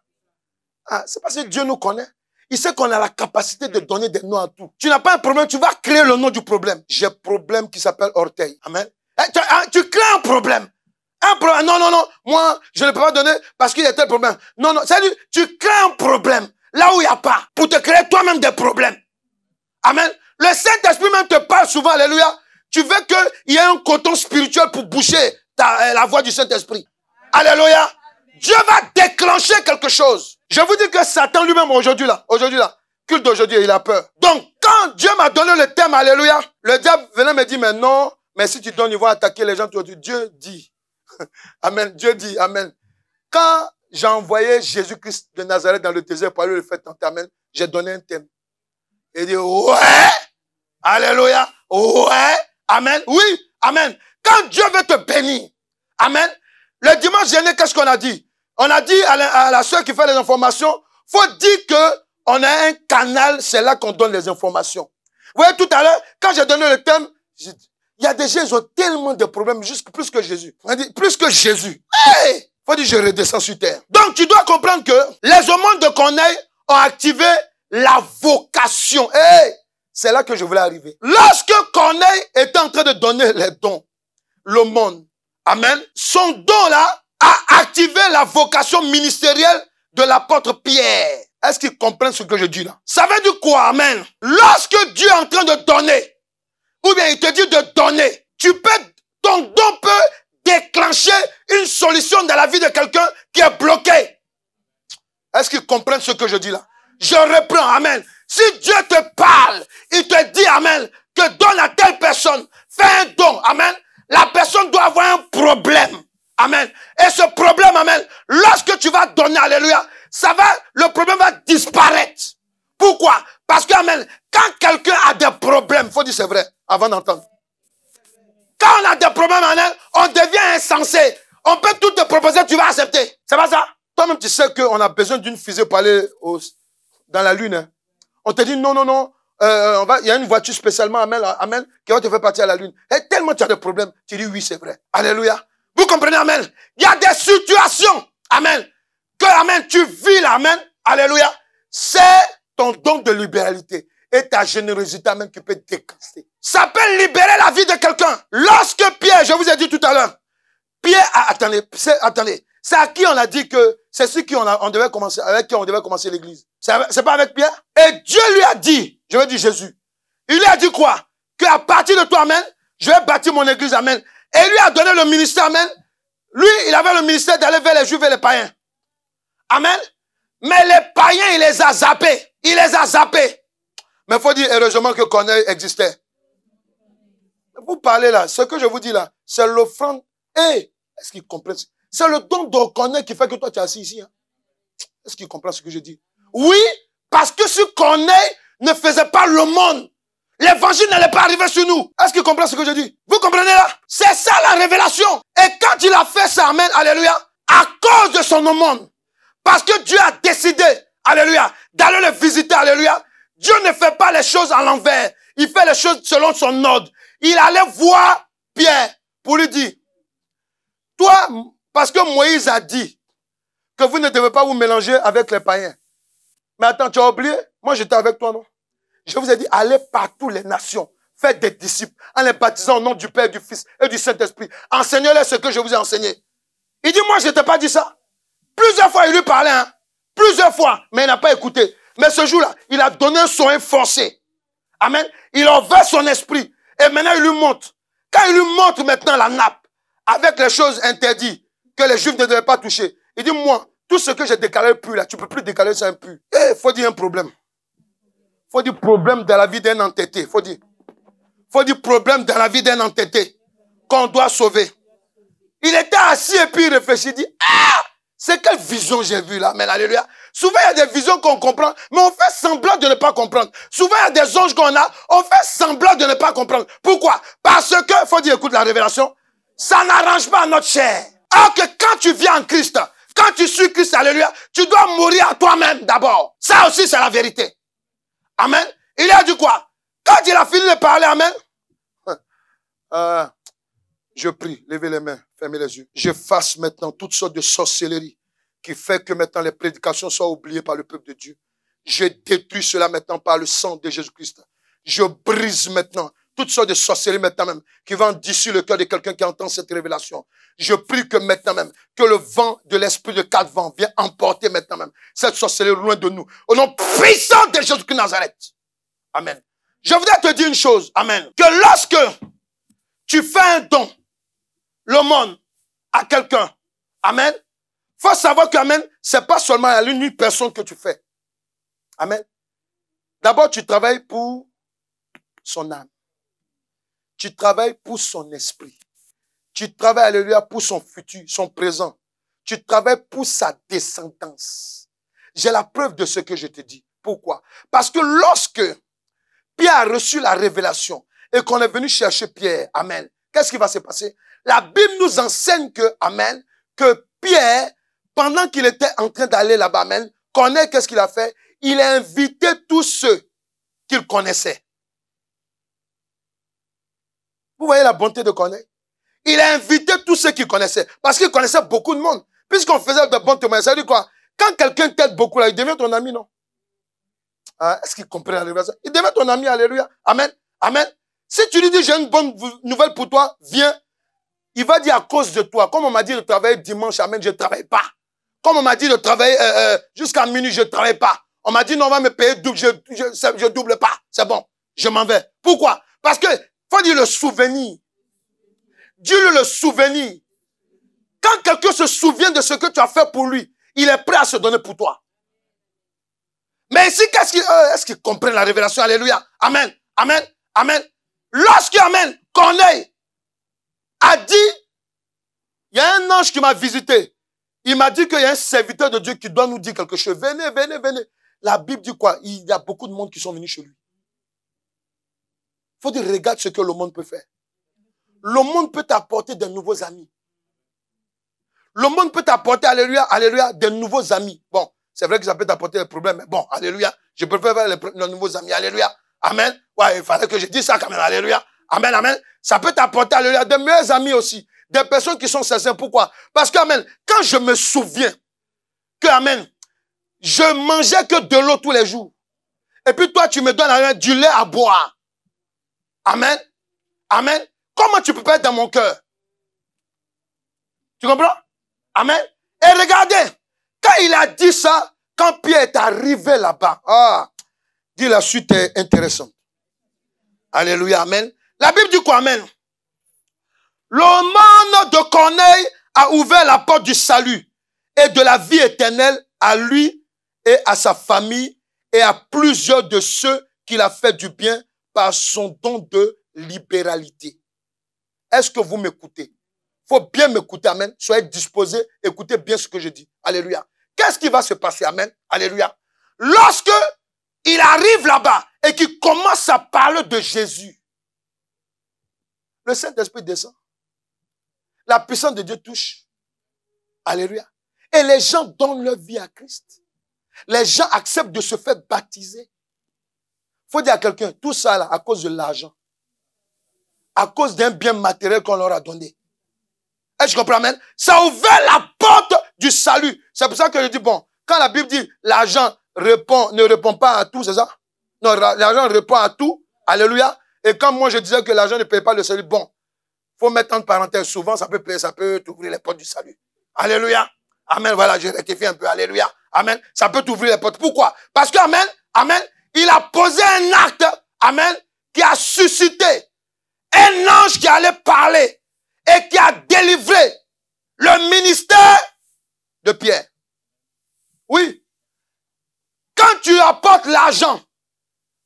Ah, c'est parce que Dieu nous connaît. Il sait qu'on a la capacité de mm. donner des noms à tout. Tu n'as pas un problème, tu vas créer le nom du problème. J'ai un problème qui s'appelle orteil. Amen. Eh, ah, tu, crées un problème. Un problème. Non, non, non. Moi, je ne peux pas donner parce qu'il y a tel problème. Non, non. Salut, tu crées un problème là où il n'y a pas pour te créer toi-même des problèmes. Amen. Le Saint-Esprit même te parle souvent. Alléluia. Tu veux qu'il y ait un coton spirituel pour boucher eh, la voix du Saint-Esprit. Alléluia. Dieu va déclencher quelque chose. Je vous dis que Satan lui-même aujourd'hui là, aujourd'hui là, culte d'aujourd'hui, il a peur. Donc, quand Dieu m'a donné le thème, alléluia, le diable venait me dire, mais non, mais si tu donnes, ils vont attaquer les gens. Dieu dit, Amen, Dieu dit, Amen. Quand j'ai envoyé Jésus-Christ de Nazareth dans le désert pour aller le faire tenter, Amen, j'ai donné un thème. Il dit, ouais, alléluia, ouais, Amen, oui, Amen. Quand Dieu veut te bénir, Amen, le dimanche dernier, qu'est-ce qu'on a dit on a dit à la, soeur qui fait les informations, faut dire que on a un canal, c'est là qu'on donne les informations. Vous voyez, tout à l'heure, quand j'ai donné le thème, il y a des gens, qui ont tellement de problèmes, juste plus que Jésus. On a dit, plus que Jésus. Hey! Faut dire, je redescends sur terre. Donc, tu dois comprendre que les hommes de Corneille ont activé la vocation. Eh, C'est là que je voulais arriver. Lorsque Corneille était en train de donner les dons, le monde, Amen, son don là, activer la vocation ministérielle de l'apôtre Pierre. Est-ce qu'ils comprennent ce que je dis là Ça veut dire quoi, Amen Lorsque Dieu est en train de donner, ou bien il te dit de donner, tu peux, ton don peut déclencher une solution dans la vie de quelqu'un qui est bloqué. Est-ce qu'ils comprennent ce que je dis là Je reprends, Amen. Si Dieu te parle, il te dit, Amen, que donne à telle personne, fais un don, Amen. La personne doit avoir un problème. Amen. Et ce problème, Amen, lorsque tu vas donner, Alléluia, ça va, le problème va disparaître. Pourquoi? Parce que, Amen, quand quelqu'un a des problèmes, faut dire c'est vrai, avant d'entendre. Quand on a des problèmes, Amen, on devient insensé. On peut tout te proposer, tu vas accepter. C'est pas ça? Toi-même, tu sais qu'on a besoin d'une fusée pour aller dans la lune. Hein. On te dit non, non, non. Euh, il y a une voiture spécialement, amen, amen, qui va te faire partir à la lune. Et tellement tu as des problèmes, tu dis oui, c'est vrai. Alléluia. Vous comprenez, Amen. Il y a des situations, Amen, que, Amen, tu vis Amen. Alléluia. C'est ton don de libéralité et ta générosité, Amen, qui peut décaster. Ça peut libérer la vie de quelqu'un. Lorsque Pierre, je vous ai dit tout à l'heure, Pierre, a, attendez, attendez, c'est à qui on a dit que c'est ceux qui on, a, on, devait commencer, avec qui on devait commencer l'église. C'est pas avec Pierre? Et Dieu lui a dit, je veux dire Jésus, il lui a dit quoi? Que à partir de toi, Amen, je vais bâtir mon église, Amen. Et lui a donné le ministère, amen. Lui, il avait le ministère d'aller vers les juifs et les païens. Amen. Mais les païens, il les a zappés. Il les a zappés. Mais il faut dire heureusement que Corneille existait. Vous parlez là, ce que je vous dis là, c'est l'offrande. Et eh, est-ce qu'ils comprennent C'est le don de Corneille qui fait que toi, tu es assis ici. Hein. Est-ce qu'ils comprend ce que je dis Oui, parce que ce Corneille ne faisait pas le monde, L'évangile n'allait pas arriver sur nous. Est-ce qu'il comprend ce que je dis Vous comprenez là C'est ça la révélation. Et quand il a fait ça, Amen, Alléluia, à cause de son monde, parce que Dieu a décidé, Alléluia, d'aller le visiter, Alléluia, Dieu ne fait pas les choses à l'envers. Il fait les choses selon son ordre. Il allait voir Pierre pour lui dire, toi, parce que Moïse a dit que vous ne devez pas vous mélanger avec les païens. Mais attends, tu as oublié Moi, j'étais avec toi, non je vous ai dit, allez partout les nations. Faites des disciples en les baptisant au nom du Père, du Fils et du Saint-Esprit. Enseignez-les ce que je vous ai enseigné. Il dit, moi, je ne t'ai pas dit ça. Plusieurs fois, il lui parlait. Hein? Plusieurs fois, mais il n'a pas écouté. Mais ce jour-là, il a donné un soin forcé. Amen. Il va son esprit. Et maintenant, il lui montre. Quand il lui montre maintenant la nappe, avec les choses interdites que les Juifs ne devaient pas toucher, il dit, moi, tout ce que j'ai décalé plus là, tu peux plus décaler ça impur. Eh, il faut dire un problème faut dire problème dans la vie d'un entêté. Faut dire. Faut du problème dans la vie d'un entêté qu'on doit sauver. Il était assis et puis il réfléchit, il dit, ah, c'est quelle vision j'ai vue là, mais alléluia. Souvent, il y a des visions qu'on comprend, mais on fait semblant de ne pas comprendre. Souvent, il y a des anges qu'on a, on fait semblant de ne pas comprendre. Pourquoi? Parce que, faut dire, écoute la révélation, ça n'arrange pas notre chair. Or que quand tu viens en Christ, quand tu suis Christ, alléluia, tu dois mourir à toi-même d'abord. Ça aussi, c'est la vérité. Amen. Il a dit quoi Quand il a fini de parler, Amen. Euh, je prie, levez les mains, fermez les yeux. Je fasse maintenant toutes sortes de sorcelleries qui fait que maintenant les prédications soient oubliées par le peuple de Dieu. Je détruis cela maintenant par le sang de Jésus-Christ. Je brise maintenant toutes sortes de sorcelleries maintenant même qui vont d'ici le cœur de quelqu'un qui entend cette révélation. Je prie que maintenant même, que le vent de l'esprit de quatre vents vienne emporter maintenant même cette sorcellerie loin de nous. Au nom puissant de Jésus de Nazareth. Amen. Je voudrais te dire une chose. Amen. Que lorsque tu fais un don, le monde à quelqu'un, Amen. Faut savoir que, Amen, c'est pas seulement à l'unique personne que tu fais. Amen. D'abord, tu travailles pour son âme. Tu travailles pour son esprit. Tu travailles, alléluia, pour son futur, son présent. Tu travailles pour sa descendance. J'ai la preuve de ce que je te dis. Pourquoi Parce que lorsque Pierre a reçu la révélation et qu'on est venu chercher Pierre, Amen, qu'est-ce qui va se passer La Bible nous enseigne que, Amen, que Pierre, pendant qu'il était en train d'aller là-bas, Amen, connaît qu'est-ce qu'il a fait Il a invité tous ceux qu'il connaissait. Vous voyez la bonté de Corneille Il a invité tous ceux qu'il connaissait. parce qu'il connaissait beaucoup de monde. Puisqu'on faisait de bons témoignages, ça veut quoi Quand quelqu'un t'aide beaucoup, là, il devient ton ami, non hein? Est-ce qu'il comprend la révélation Il devient ton ami, alléluia. Amen. Amen. Si tu lui dis, j'ai une bonne nouvelle pour toi, viens. Il va dire à cause de toi, comme on m'a dit de travailler dimanche, amen, je ne travaille pas. Comme on m'a dit de travailler euh, euh, jusqu'à minuit, je ne travaille pas. On m'a dit, non, on va me payer double, je ne double pas. C'est bon, je m'en vais. Pourquoi Parce que faut dire le souvenir. Dieu le souvenir. Quand quelqu'un se souvient de ce que tu as fait pour lui, il est prêt à se donner pour toi. Mais ici, qu'est-ce qu'il, euh, est-ce qu'il comprend la révélation? Alléluia. Amen. Amen. Amen. Lorsqu'il amène, Corneille a dit, il y a un ange qui m'a visité. Il m'a dit qu'il y a un serviteur de Dieu qui doit nous dire quelque chose. Venez, venez, venez. La Bible dit quoi? Il y a beaucoup de monde qui sont venus chez lui faut dire, regarde ce que le monde peut faire. Le monde peut t'apporter de nouveaux amis. Le monde peut t'apporter, alléluia, alléluia, de nouveaux amis. Bon, c'est vrai que ça peut t'apporter des problèmes, mais bon, alléluia, je préfère faire les, nouveaux amis, alléluia. Amen. Ouais, il fallait que je dise ça quand même, alléluia. Amen, amen. Ça peut t'apporter, alléluia, de meilleurs amis aussi. Des personnes qui sont sincères. Pourquoi? Parce que, amen, quand je me souviens que, amen, je mangeais que de l'eau tous les jours. Et puis toi, tu me donnes, du lait à boire. Amen. Amen. Comment tu peux pas être dans mon cœur Tu comprends Amen. Et regardez, quand il a dit ça, quand Pierre est arrivé là-bas, ah, dit la suite est intéressante. Alléluia, Amen. La Bible dit quoi, Amen Le monde de Corneille a ouvert la porte du salut et de la vie éternelle à lui et à sa famille et à plusieurs de ceux qu'il a fait du bien par son don de libéralité. Est-ce que vous m'écoutez faut bien m'écouter, Amen. Soyez disposés, écoutez bien ce que je dis. Alléluia. Qu'est-ce qui va se passer, Amen Alléluia. Lorsque il arrive là-bas et qu'il commence à parler de Jésus, le Saint-Esprit descend. La puissance de Dieu touche. Alléluia. Et les gens donnent leur vie à Christ. Les gens acceptent de se faire baptiser faut dire à quelqu'un, tout ça là, à cause de l'argent, à cause d'un bien matériel qu'on leur a donné. Est-ce que comprends, Amen? Ça ouvre ouvert la porte du salut. C'est pour ça que je dis, bon, quand la Bible dit l'argent ne répond pas à tout, c'est ça? Non, l'argent répond à tout. Alléluia. Et quand moi je disais que l'argent ne paye pas le salut, bon, faut mettre en parenthèse, souvent ça peut payer, ça peut t'ouvrir les portes du salut. Alléluia. Amen. Voilà, je rectifie un peu. Alléluia. Amen. Ça peut t'ouvrir les portes. Pourquoi? Parce que, Amen, Amen, il a posé un acte, Amen, qui a suscité un ange qui allait parler et qui a délivré le ministère de Pierre. Oui. Quand tu apportes l'argent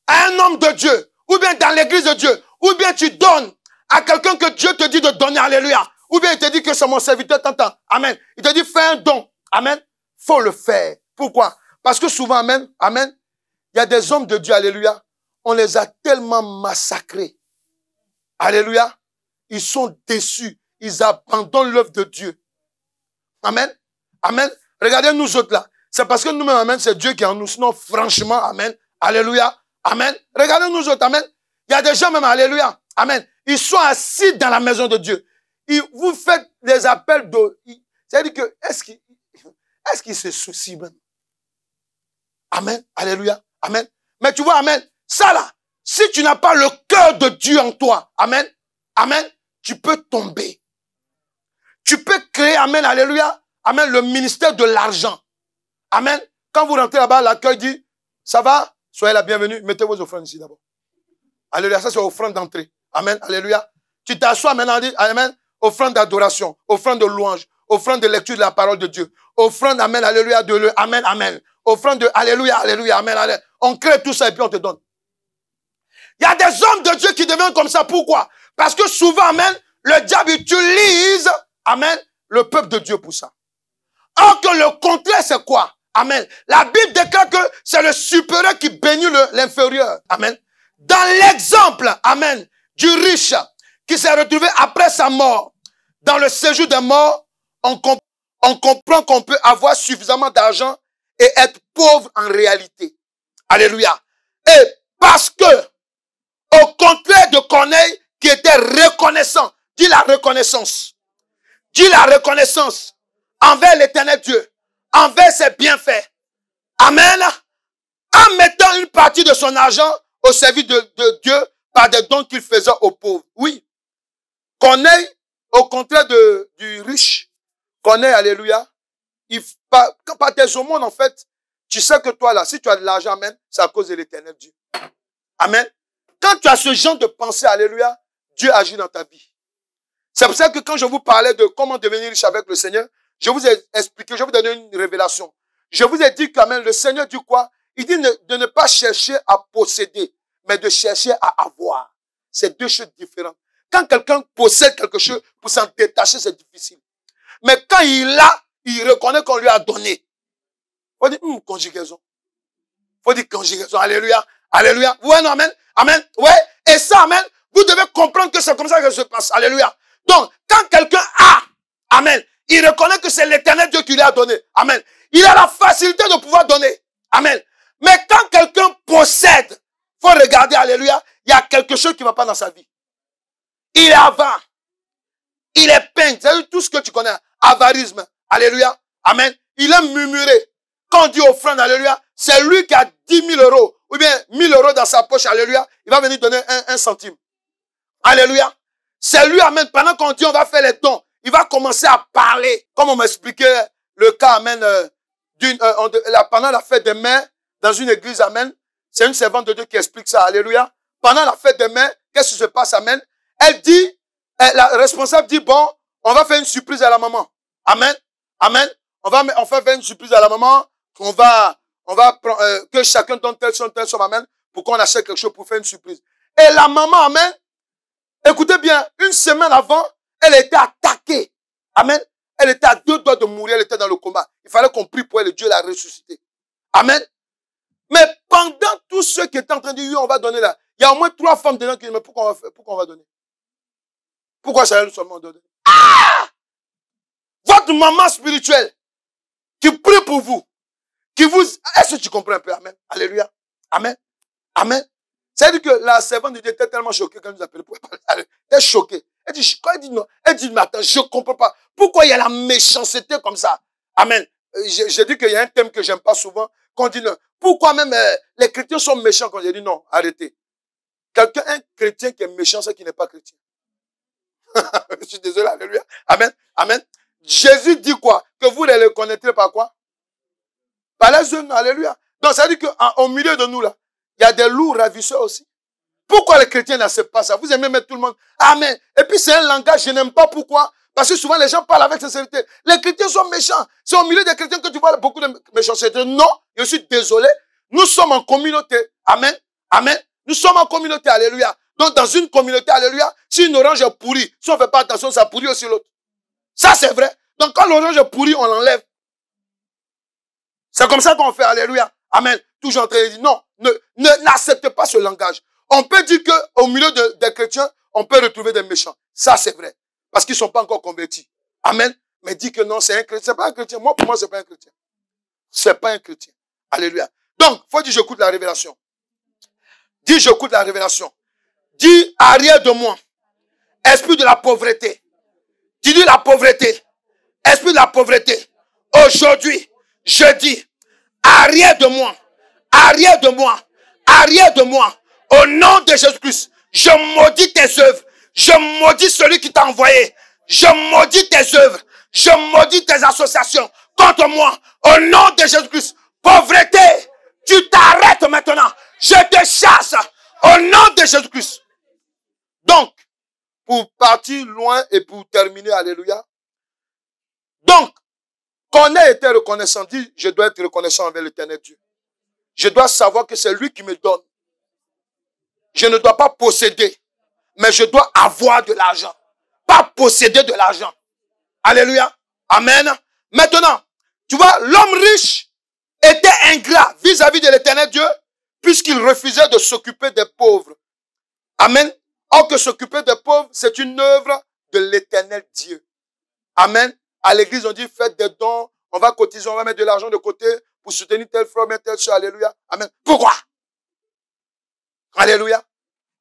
à un homme de Dieu, ou bien dans l'église de Dieu, ou bien tu donnes à quelqu'un que Dieu te dit de donner, alléluia, ou bien il te dit que c'est mon serviteur, t'entends, amen. Il te dit fais un don, amen. Faut le faire. Pourquoi? Parce que souvent, amen, amen, il y a des hommes de Dieu, alléluia. On les a tellement massacrés. Alléluia. Ils sont déçus. Ils abandonnent l'œuvre de Dieu. Amen. Amen. Regardez nous autres là. C'est parce que nous-mêmes, Amen, c'est Dieu qui en nous. Non, franchement, Amen. Alléluia. Amen. Regardez nous autres. Amen. Il y a des gens même, Alléluia. Amen. Ils sont assis dans la maison de Dieu. Ils, vous faites des appels de... C'est-à-dire que, est-ce qu'ils est se soucient même? Amen. Alléluia. Amen. Mais tu vois, Amen. Ça là, si tu n'as pas le cœur de Dieu en toi, Amen. Amen. Tu peux tomber. Tu peux créer, Amen, Alléluia. Amen. Le ministère de l'argent. Amen. Quand vous rentrez là-bas, l'accueil dit, ça va? Soyez la bienvenue. Mettez vos offrandes ici d'abord. Alléluia. Ça, c'est offrande d'entrée. Amen. Alléluia. Tu t'assois maintenant, Amen. Offrande d'adoration, offrande de louange, offrande de lecture de la parole de Dieu, Offrande, amen, alléluia, de le, amen, amen. Offrande de, alléluia, alléluia, amen, alléluia. On crée tout ça et puis on te donne. Il y a des hommes de Dieu qui deviennent comme ça. Pourquoi? Parce que souvent, amen, le diable utilise, amen, le peuple de Dieu pour ça. Or que le contraire, c'est quoi? Amen. La Bible déclare que c'est le supérieur qui bénit l'inférieur. Amen. Dans l'exemple, amen, du riche qui s'est retrouvé après sa mort, dans le séjour des morts, on comprend on comprend qu'on peut avoir suffisamment d'argent et être pauvre en réalité. Alléluia. Et parce que, au contraire de Corneille, qui était reconnaissant, dit la reconnaissance. dit la reconnaissance envers l'éternel Dieu, envers ses bienfaits. Amen. En mettant une partie de son argent au service de, Dieu par des dons qu'il faisait aux pauvres. Oui. Corneille, au contraire de, du riche, connais, alléluia. par, tes aumônes, en fait, tu sais que toi, là, si tu as de l'argent, amen, c'est à cause de l'éternel Dieu. Amen. Quand tu as ce genre de pensée, alléluia, Dieu agit dans ta vie. C'est pour ça que quand je vous parlais de comment devenir riche avec le Seigneur, je vous ai expliqué, je vous donné une révélation. Je vous ai dit quand même, le Seigneur dit quoi? Il dit de ne pas chercher à posséder, mais de chercher à avoir. C'est deux choses différentes. Quand quelqu'un possède quelque chose, pour s'en détacher, c'est difficile. Mais quand il a, il reconnaît qu'on lui a donné. Faut dire, hum, conjugaison. Faut dire conjugaison. Alléluia. Alléluia. Oui, non, amen. Amen. Ouais. Et ça, amen. Vous devez comprendre que c'est comme ça que ça se passe. Alléluia. Donc, quand quelqu'un a, amen, il reconnaît que c'est l'éternel Dieu qui lui a donné. Amen. Il a la facilité de pouvoir donner. Amen. Mais quand quelqu'un possède, faut regarder, alléluia, il y a quelque chose qui ne va pas dans sa vie. Il est avant. Il est peint. vu tout ce que tu connais avarisme. Alléluia. Amen. Il a murmuré. Quand on dit offrande, alléluia, c'est lui qui a 10 000 euros ou bien 1000 euros dans sa poche, alléluia. Il va venir donner un, centime. Alléluia. C'est lui, amen. Pendant qu'on dit on va faire les dons, il va commencer à parler. Comme on m'expliquait le cas, amen, euh, d'une, euh, pendant la fête des mains dans une église, amen. C'est une servante de Dieu qui explique ça, alléluia. Pendant la fête des mains, qu'est-ce qui se passe, amen? Elle dit, la responsable dit, bon, on va faire une surprise à la maman. Amen. Amen. On va, on faire une surprise à la maman. On va, on va euh, que chacun donne tel somme, telle somme. Amen. Pour qu'on achète quelque chose pour faire une surprise. Et la maman, amen. Écoutez bien, une semaine avant, elle était attaquée. Amen. Elle était à deux doigts de mourir, elle était dans le combat. Il fallait qu'on prie pour elle Dieu l'a ressuscité. Amen. Mais pendant tout ce qui étaient en train de dire, oui, on va donner là, il y a au moins trois femmes dedans qui disent, mais pourquoi on va, faire, pourquoi on va donner Pourquoi ça nous seulement donner ah! Votre maman spirituelle qui prie pour vous, qui vous... Est-ce que tu comprends un peu? Amen. Alléluia. Amen. Amen. C'est-à-dire que la servante de Dieu était tellement choquée quand nous appelait pour parler. Elle était choquée. Elle dit, quand elle dit non, elle dit, mais attends, je comprends pas. Pourquoi il y a la méchanceté comme ça? Amen. Euh, j'ai dit qu'il y a un thème que j'aime pas souvent, on dit non. Pourquoi même euh, les chrétiens sont méchants quand j'ai dit non, arrêtez. Quelqu'un, un chrétien qui est méchant, c'est qui n'est pas chrétien. Je suis désolé, alléluia. Amen. Amen. Jésus dit quoi Que vous les connaîtrez par quoi Par les zone, alléluia. Donc ça veut dire qu'au milieu de nous, là, il y a des loups ravisseurs aussi. Pourquoi les chrétiens n'acceptent pas ça Vous aimez mettre tout le monde. Amen. Et puis c'est un langage, je n'aime pas. Pourquoi Parce que souvent les gens parlent avec sincérité. Les chrétiens sont méchants. C'est au milieu des chrétiens que tu vois beaucoup de méchanceté. Non, je suis désolé. Nous sommes en communauté. Amen. Amen. Nous sommes en communauté. Alléluia. Donc, dans une communauté, alléluia, si une orange est pourrie, si on ne fait pas attention, ça pourrit aussi l'autre. Ça, c'est vrai. Donc, quand l'orange est pourrie, on l'enlève. C'est comme ça qu'on fait, alléluia. Amen. Toujours en train de dire, non, ne, n'accepte pas ce langage. On peut dire que au milieu de, des chrétiens, on peut retrouver des méchants. Ça, c'est vrai. Parce qu'ils ne sont pas encore convertis. Amen. Mais dit que non, c'est un chrétien. C'est pas un chrétien. Moi, pour moi, c'est pas un chrétien. C'est pas un chrétien. Alléluia. Donc, faut dire, j'écoute la révélation. Dis, j'écoute la révélation. Dis arrière de moi. Esprit de la pauvreté. dis dis la pauvreté. Esprit de la pauvreté. Aujourd'hui, je dis arrière de moi. Arrière de moi. Arrière de moi. Au nom de Jésus-Christ, je maudis tes œuvres. Je maudis celui qui t'a envoyé. Je maudis tes œuvres. Je maudis tes associations contre moi. Au nom de Jésus-Christ. Pauvreté, tu t'arrêtes maintenant. Je te chasse. Au nom de Jésus-Christ. Donc, pour partir loin et pour terminer, alléluia. Donc, qu'on ait été reconnaissant, dit, je dois être reconnaissant envers l'éternel Dieu. Je dois savoir que c'est lui qui me donne. Je ne dois pas posséder, mais je dois avoir de l'argent. Pas posséder de l'argent. Alléluia. Amen. Maintenant, tu vois, l'homme riche était ingrat vis-à-vis de l'éternel Dieu, puisqu'il refusait de s'occuper des pauvres. Amen. Or que s'occuper des pauvres, c'est une œuvre de l'éternel Dieu. Amen. À l'église, on dit faites des dons, on va cotiser, on va mettre de l'argent de côté pour soutenir tel frère, mais tel soeur. Alléluia. Amen. Pourquoi? Alléluia.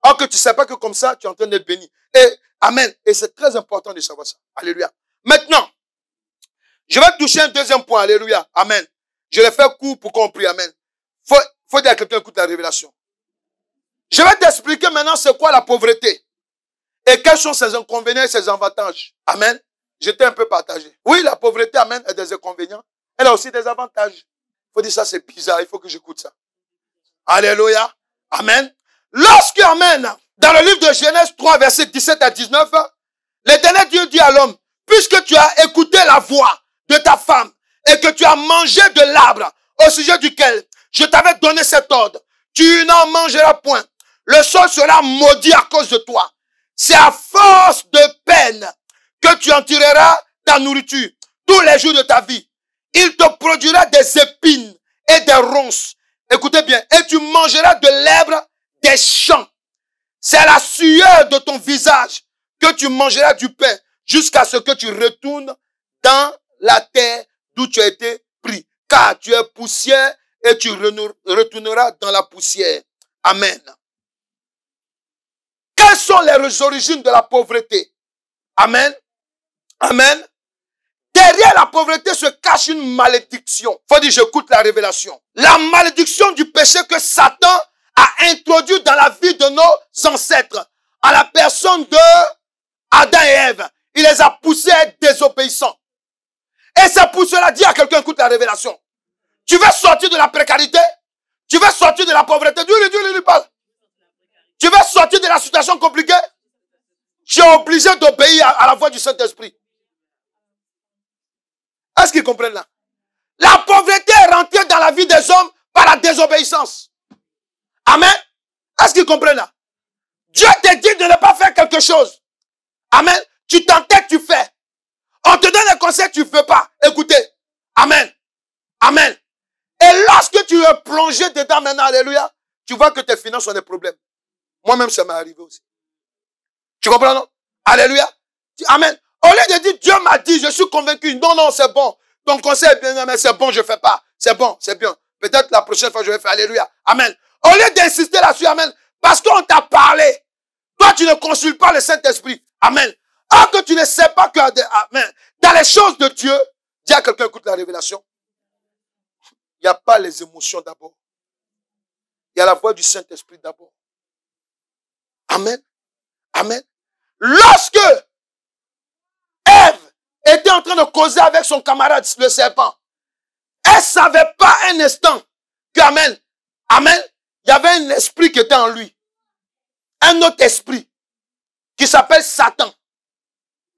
Or que tu sais pas que comme ça, tu es en train d'être béni. Et, amen. Et c'est très important de savoir ça. Alléluia. Maintenant, je vais toucher un deuxième point. Alléluia. Amen. Je vais faire court pour qu'on prie. Amen. Faut, faut dire à quelqu'un écoute la révélation. Je vais t'expliquer maintenant c'est quoi la pauvreté et quels sont ses inconvénients et ses avantages. Amen. J'étais un peu partagé. Oui, la pauvreté, amène a des inconvénients. Elle a aussi des avantages. Il faut dire ça, c'est bizarre. Il faut que j'écoute ça. Alléluia. Amen. Lorsque, amen, dans le livre de Genèse 3, verset 17 à 19, l'éternel Dieu dit à l'homme, puisque tu as écouté la voix de ta femme et que tu as mangé de l'arbre au sujet duquel je t'avais donné cet ordre, tu n'en mangeras point le sol sera maudit à cause de toi. C'est à force de peine que tu en tireras ta nourriture tous les jours de ta vie. Il te produira des épines et des ronces. Écoutez bien, et tu mangeras de lèvres, des champs. C'est la sueur de ton visage que tu mangeras du pain jusqu'à ce que tu retournes dans la terre d'où tu as été pris. Car tu es poussière et tu retourneras dans la poussière. Amen. Quelles sont les origines de la pauvreté Amen. Amen. Derrière la pauvreté se cache une malédiction. Faut dire, j'écoute la révélation. La malédiction du péché que Satan a introduit dans la vie de nos ancêtres, à la personne de Adam et Ève. Il les a poussés à être désobéissants. Et c'est pour cela, dire à quelqu'un, écoute la révélation. Tu veux sortir de la précarité? Tu veux sortir de la pauvreté? Dieu lui, Dieu parle. Tu veux sortir de la situation compliquée Tu es obligé d'obéir à, la voix du Saint-Esprit. Est-ce qu'ils comprennent là La pauvreté est rentrée dans la vie des hommes par la désobéissance. Amen. Est-ce qu'ils comprennent là Dieu te dit de ne pas faire quelque chose. Amen. Tu t'entêtes, tu fais. On te donne un conseils, tu ne fais pas. Écoutez. Amen. Amen. Et lorsque tu es plongé dedans maintenant, alléluia, tu vois que tes finances ont des problèmes. Moi-même, ça m'est arrivé aussi. Tu comprends, non Alléluia. Amen. Au lieu de dire, Dieu m'a dit, je suis convaincu. Non, non, c'est bon. Ton conseil est bien, mais c'est bon, je fais pas. C'est bon, c'est bien. Peut-être la prochaine fois, je vais faire. Alléluia. Amen. Au lieu d'insister là-dessus, Amen. Parce qu'on t'a parlé. Toi, tu ne consultes pas le Saint-Esprit. Amen. Alors que tu ne sais pas que, Amen. Dans les choses de Dieu, dis à quelqu'un, écoute la révélation. Il n'y a pas les émotions d'abord. Il y a la voix du Saint-Esprit d'abord. Amen. Amen. Lorsque Ève était en train de causer avec son camarade le serpent, elle savait pas un instant que Amen. Amen. Il y avait un esprit qui était en lui. Un autre esprit qui s'appelle Satan.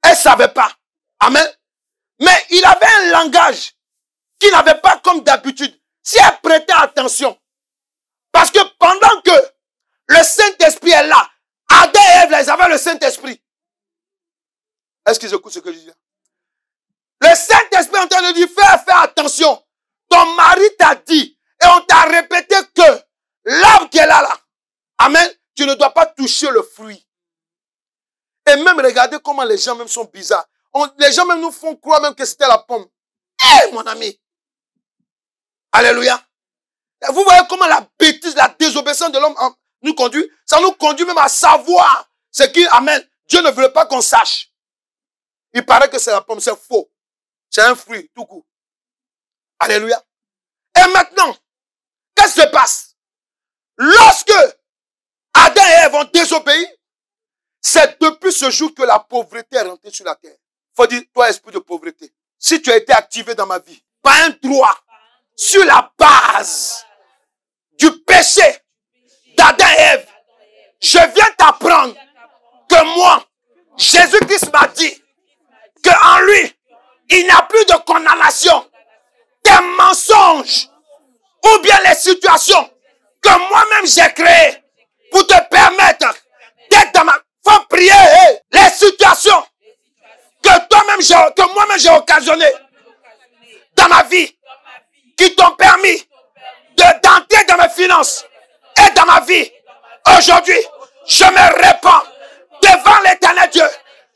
Elle savait pas. Amen. Mais il avait un langage qu'il n'avait pas comme d'habitude. Si elle prêtait attention. Parce que pendant que le Saint-Esprit est là, Adam et Ève, ils avaient le Saint-Esprit. Est-ce qu'ils écoutent ce que je dis Le Saint-Esprit en train de dire, fais, fais attention. Ton mari t'a dit et on t'a répété que l'arbre qui est là, là, Amen, tu ne dois pas toucher le fruit. Et même regardez comment les gens même sont bizarres. les gens même nous font croire même que c'était la pomme. Eh, mon ami. Alléluia. Vous voyez comment la bêtise, la désobéissance de l'homme nous conduit, ça nous conduit même à savoir ce qui amène. Dieu ne veut pas qu'on sache. Il paraît que c'est la pomme, c'est faux. C'est un fruit, tout court. Alléluia. Et maintenant, qu'est-ce qui se passe? Lorsque Adam et Ève ont désobéi, c'est depuis ce jour que la pauvreté est rentrée sur la terre. Faut dire, toi, esprit de pauvreté, si tu as été activé dans ma vie, par un droit, sur la base du péché, je viens t'apprendre que moi, Jésus-Christ m'a dit qu'en lui, il n'y a plus de condamnation. des mensonges ou bien les situations que moi-même j'ai créées pour te permettre d'être dans ma... Faut prier eh, les situations que toi-même, que moi-même j'ai occasionnées dans ma vie qui t'ont permis d'entrer dans mes finances, et dans ma vie. Aujourd'hui, je me répands devant l'éternel Dieu.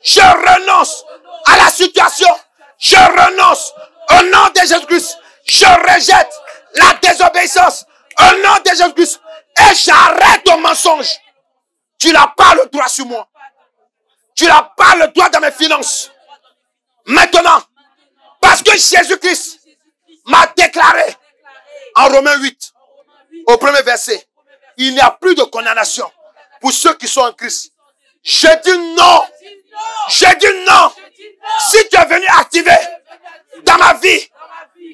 Je renonce à la situation. Je renonce au nom de Jésus-Christ. Je rejette la désobéissance au nom de Jésus-Christ. Et j'arrête au mensonge. Tu n'as pas le droit sur moi. Tu n'as pas le droit dans mes finances. Maintenant, parce que Jésus-Christ m'a déclaré en Romains 8, au premier verset, il n'y a plus de condamnation pour ceux qui sont en Christ. Je dis non. Je dis non. Si tu es venu activer dans ma vie,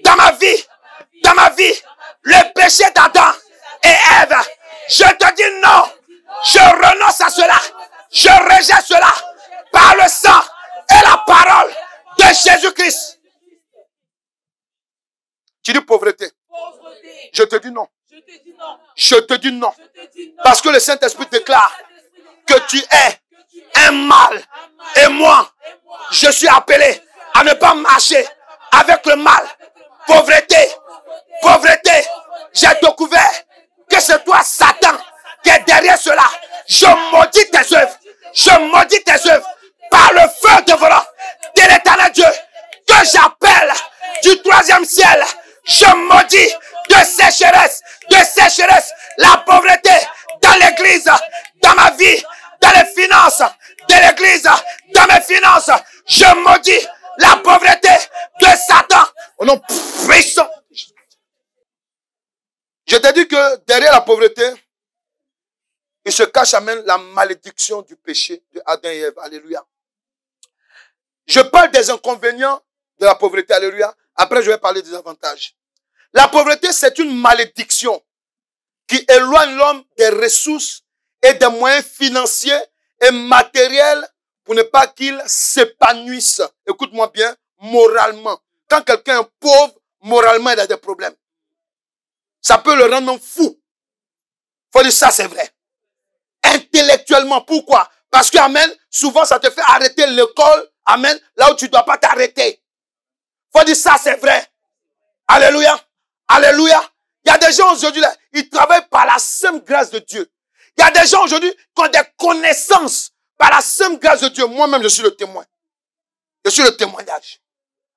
dans ma vie, Je te dis non. Parce que le Saint-Esprit déclare que tu es un mal. Et moi, je suis appelé à ne pas marcher avec le mal. Pauvreté, pauvreté. J'ai découvert que c'est toi, Satan, qui est derrière cela. Je maudis tes œuvres. Je maudis tes œuvres par le feu de volant de l'éternel Dieu que j'appelle du troisième ciel. Je maudis de sécheresse de sécheresse, la pauvreté dans l'église, dans ma vie, dans les finances de l'église, dans mes finances. Je maudis la pauvreté de Satan au nom puissant. Je t'ai dit que derrière la pauvreté, il se cache même la malédiction du péché de Adam et Ève. Alléluia. Je parle des inconvénients de la pauvreté. Alléluia. Après, je vais parler des avantages. La pauvreté, c'est une malédiction qui éloigne l'homme des ressources et des moyens financiers et matériels pour ne pas qu'il s'épanouisse, écoute-moi bien, moralement. Quand quelqu'un est pauvre, moralement, il a des problèmes. Ça peut le rendre fou. Faut dire ça, c'est vrai. Intellectuellement, pourquoi Parce que, amen, souvent, ça te fait arrêter l'école, amen, là où tu dois pas t'arrêter. Faut dire ça, c'est vrai. Alléluia. Alléluia. Il y a des gens aujourd'hui, là, ils travaillent par la simple grâce de Dieu. Il y a des gens aujourd'hui qui ont des connaissances par la simple grâce de Dieu. Moi-même, je suis le témoin. Je suis le témoignage.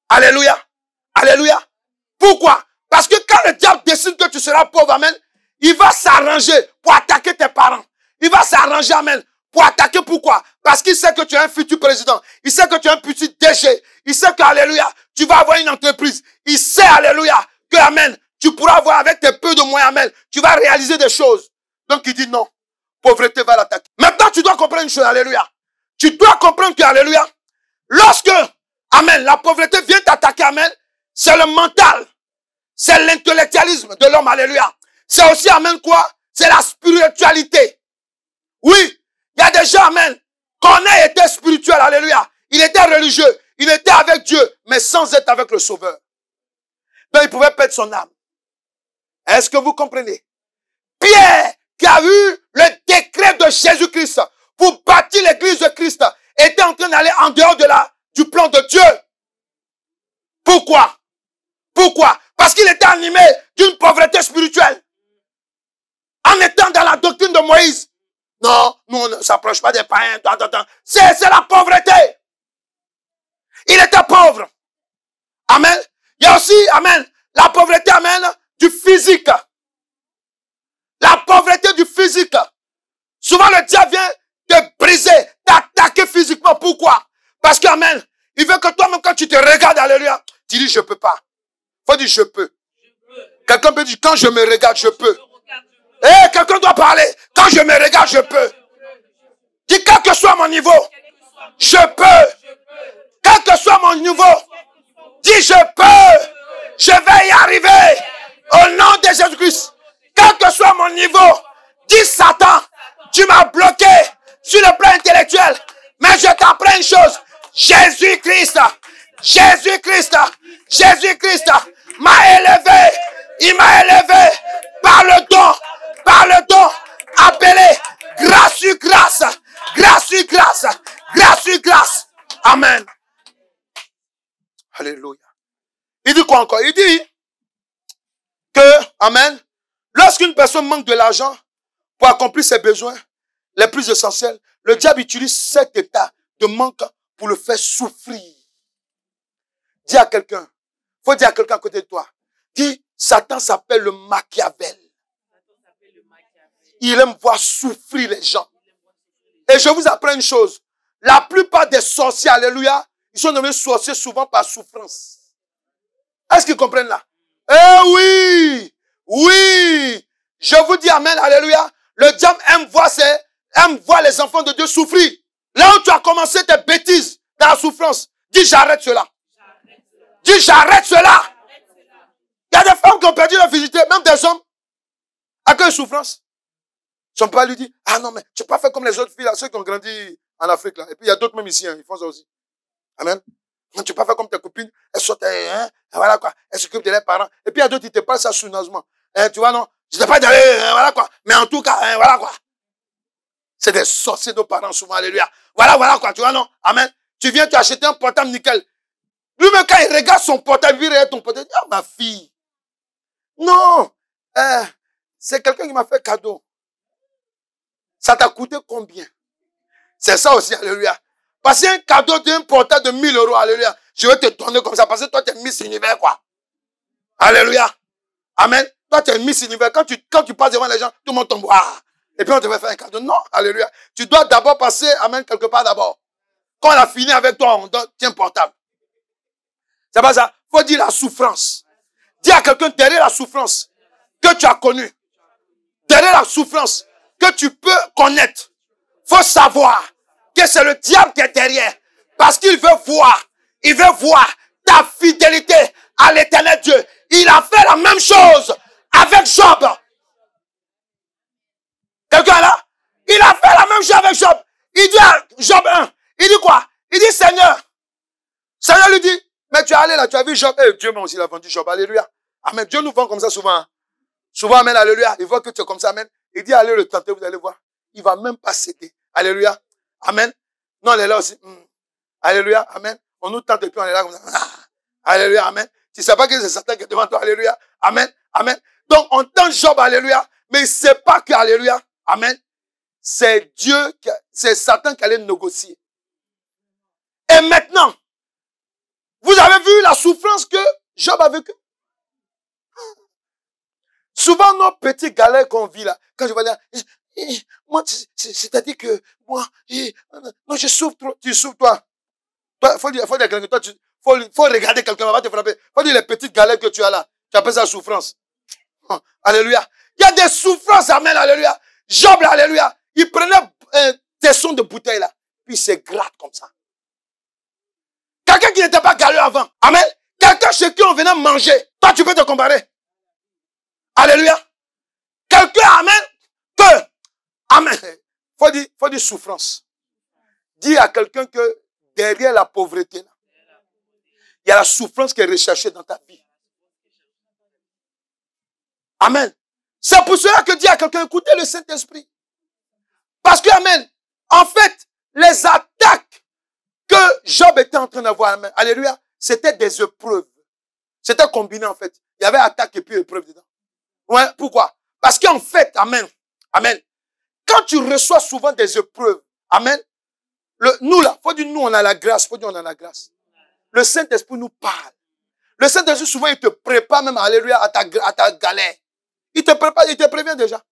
Alléluia. Alléluia. Pourquoi? Parce que quand le diable décide que tu seras pauvre, amen, il va s'arranger pour attaquer tes parents. Il va s'arranger, amen, pour attaquer pourquoi Parce qu'il sait que tu es un futur président. Il sait que tu es un petit déchet. Il sait que, alléluia, tu vas avoir une entreprise. Il sait, alléluia, que Amen, tu pourras avoir avec tes peu de moyens, Amen, tu vas réaliser des choses. Donc il dit non, pauvreté va l'attaquer. Maintenant, tu dois comprendre une chose, Alléluia. Tu dois comprendre que, Alléluia, lorsque, Amen, la pauvreté vient t'attaquer, Amen, c'est le mental, c'est l'intellectualisme de l'homme, Alléluia. C'est aussi, Amen, quoi C'est la spiritualité. Oui, il y a des gens, Amen, qu'on ait été spirituel, Alléluia. Il était religieux, il était avec Dieu, mais sans être avec le Sauveur. Ben, il pouvait perdre son âme. Est-ce que vous comprenez Pierre, qui a eu le décret de Jésus-Christ pour bâtir l'église de Christ, était en train d'aller en dehors de la, du plan de Dieu. Pourquoi Pourquoi Parce qu'il était animé d'une pauvreté spirituelle. En étant dans la doctrine de Moïse. Non, nous, on ne s'approche pas des païens. C'est la pauvreté. Il était pauvre. Amen. Il y a aussi, Amen, la pauvreté, Amen, du physique. La pauvreté du physique. Souvent le diable vient te briser, t'attaquer physiquement. Pourquoi? Parce que, Amen, il veut que toi-même, quand tu te regardes, alléluia, tu dis, je peux pas. Faut dire, je peux. Quelqu'un peut dire, quand je me regarde, je peux. Eh, quelqu'un doit parler. Quand je me regarde, je peux. Dis, quel que soit mon niveau, je peux. Quel que soit mon niveau, Dis, je peux, je vais y arriver. Au nom de Jésus-Christ, quel que soit mon niveau, dis, Satan, tu m'as bloqué sur le plan intellectuel. Mais je t'apprends une chose. Jésus-Christ, Jésus-Christ, Jésus-Christ m'a élevé. Il m'a élevé par le don, par le don appelé grâce grâce, grâce grâce, grâce grâce. Amen. Alléluia. Il dit quoi encore Il dit que, Amen, lorsqu'une personne manque de l'argent pour accomplir ses besoins les plus essentiels, le diable utilise cet état de manque pour le faire souffrir. Dis à quelqu'un, faut dire à quelqu'un à côté de toi, dis, Satan s'appelle le Machiavel. Il aime voir souffrir les gens. Et je vous apprends une chose, la plupart des sorciers, alléluia, ils sont nommés sorciers souvent par souffrance. Est-ce qu'ils comprennent là Eh oui Oui Je vous dis Amen, Alléluia. Le diable aime voir, les enfants de Dieu souffrir. Là où tu as commencé tes bêtises dans la souffrance, dis j'arrête cela. Dis j'arrête cela. Il y a des femmes qui ont perdu leur virginité, même des hommes. À de souffrance Son père lui dit, ah non, mais tu peux pas fait comme les autres filles, là, ceux qui ont grandi en Afrique. Là. Et puis il y a d'autres même ici, hein, ils font ça aussi. Amen. tu peux pas faire comme tes copines, elles sortent, eh, hein, eh, voilà quoi, elles s'occupent de leurs parents. Et puis, à d'autres ils te parlent ça sournoisement. Hein, eh, tu vois, non, je ne pas dire voilà quoi, mais en tout cas, voilà quoi. C'est des sorciers de parents, souvent, alléluia. Voilà, voilà quoi, tu vois, non, amen. Tu viens, tu achètes un portable nickel. Lui-même, quand il regarde son portable, il regarde ton portable, il dit, ah, oh, ma fille. Non, c'est quelqu'un qui m'a fait cadeau. Ça t'a coûté combien? C'est ça aussi, alléluia. Parce un cadeau d'un portable de 1000 euros, alléluia, je vais te donner comme ça, parce que toi, tu es Miss Univers, quoi. Alléluia. Amen. Toi, tu es Miss Univers. Quand tu, quand tu passes devant les gens, tout le monde tombe. Ah. Et puis, on te fait faire un cadeau. Non, alléluia. Tu dois d'abord passer, amen, quelque part d'abord. Quand on a fini avec toi, on donne, tiens, portable. C'est pas ça. Faut dire la souffrance. Dis à quelqu'un derrière la souffrance que tu as connue. Derrière la souffrance que tu peux connaître. Faut savoir que c'est le diable qui est derrière. Parce qu'il veut voir, il veut voir ta fidélité à l'éternel Dieu. Il a fait la même chose avec Job. Quelqu'un là? Il a fait la même chose avec Job. Il dit à Job 1, il dit quoi? Il dit Seigneur. Seigneur lui dit, mais tu es allé là, tu as vu Job. Eh, Dieu m'a aussi, il a vendu Job. Alléluia. Amen. Dieu nous vend comme ça souvent. Hein. Souvent, Amen, Alléluia. Il voit que tu es comme ça, Amen. Il dit, allez le tenter, vous allez voir. Il va même pas céder. Alléluia. Amen. Non, elle est là aussi. Hmm. Alléluia. Amen. On nous tente et puis on est là comme ça. Ah. Alléluia. Amen. Tu sais pas que c'est Satan qui est devant toi. Alléluia. Amen. Amen. Donc, on tente Job. Alléluia. Mais il sait pas que, Alléluia. Amen. C'est Dieu, c'est Satan qui allait négocier. Et maintenant, vous avez vu la souffrance que Job a vécue? Ah. Souvent, nos petits galères qu'on vit là, quand je vois dire, moi, c'est-à-dire que moi, non, je souffre trop, tu souffres toi. Toi, faut dire, toi, faut, faut regarder quelqu'un, va te frapper. Faut dire les petites galères que tu as là. Tu appelles ça souffrance. Ah, alléluia. Il y a des souffrances, amen, alléluia. Job, alléluia. Il prenait un euh, tesson sons de bouteille là, puis il se gratte comme ça. Quelqu'un qui n'était pas galé avant, amen. Quelqu'un chez qui on venait manger, toi tu peux te comparer. Alléluia. Quelqu'un, amen, que Amen. Faut dire, faut dire souffrance. Dis à quelqu'un que derrière la pauvreté, il y a la souffrance qui est recherchée dans ta vie. Amen. C'est pour cela que dis à quelqu'un, écoutez le Saint-Esprit. Parce que, Amen, en fait, les attaques que Job était en train d'avoir, Amen, alléluia, c'était des épreuves. C'était combiné, en fait. Il y avait attaque et puis épreuve dedans. Ouais, pourquoi? Parce qu'en fait, Amen, Amen, quand tu reçois souvent des épreuves, Amen. nous là, faut dire nous on a la grâce, faut dire on a la grâce. Le Saint-Esprit nous parle. Le Saint-Esprit souvent il te prépare même alléluia à ta, galère. Il te prépare, il te prévient déjà.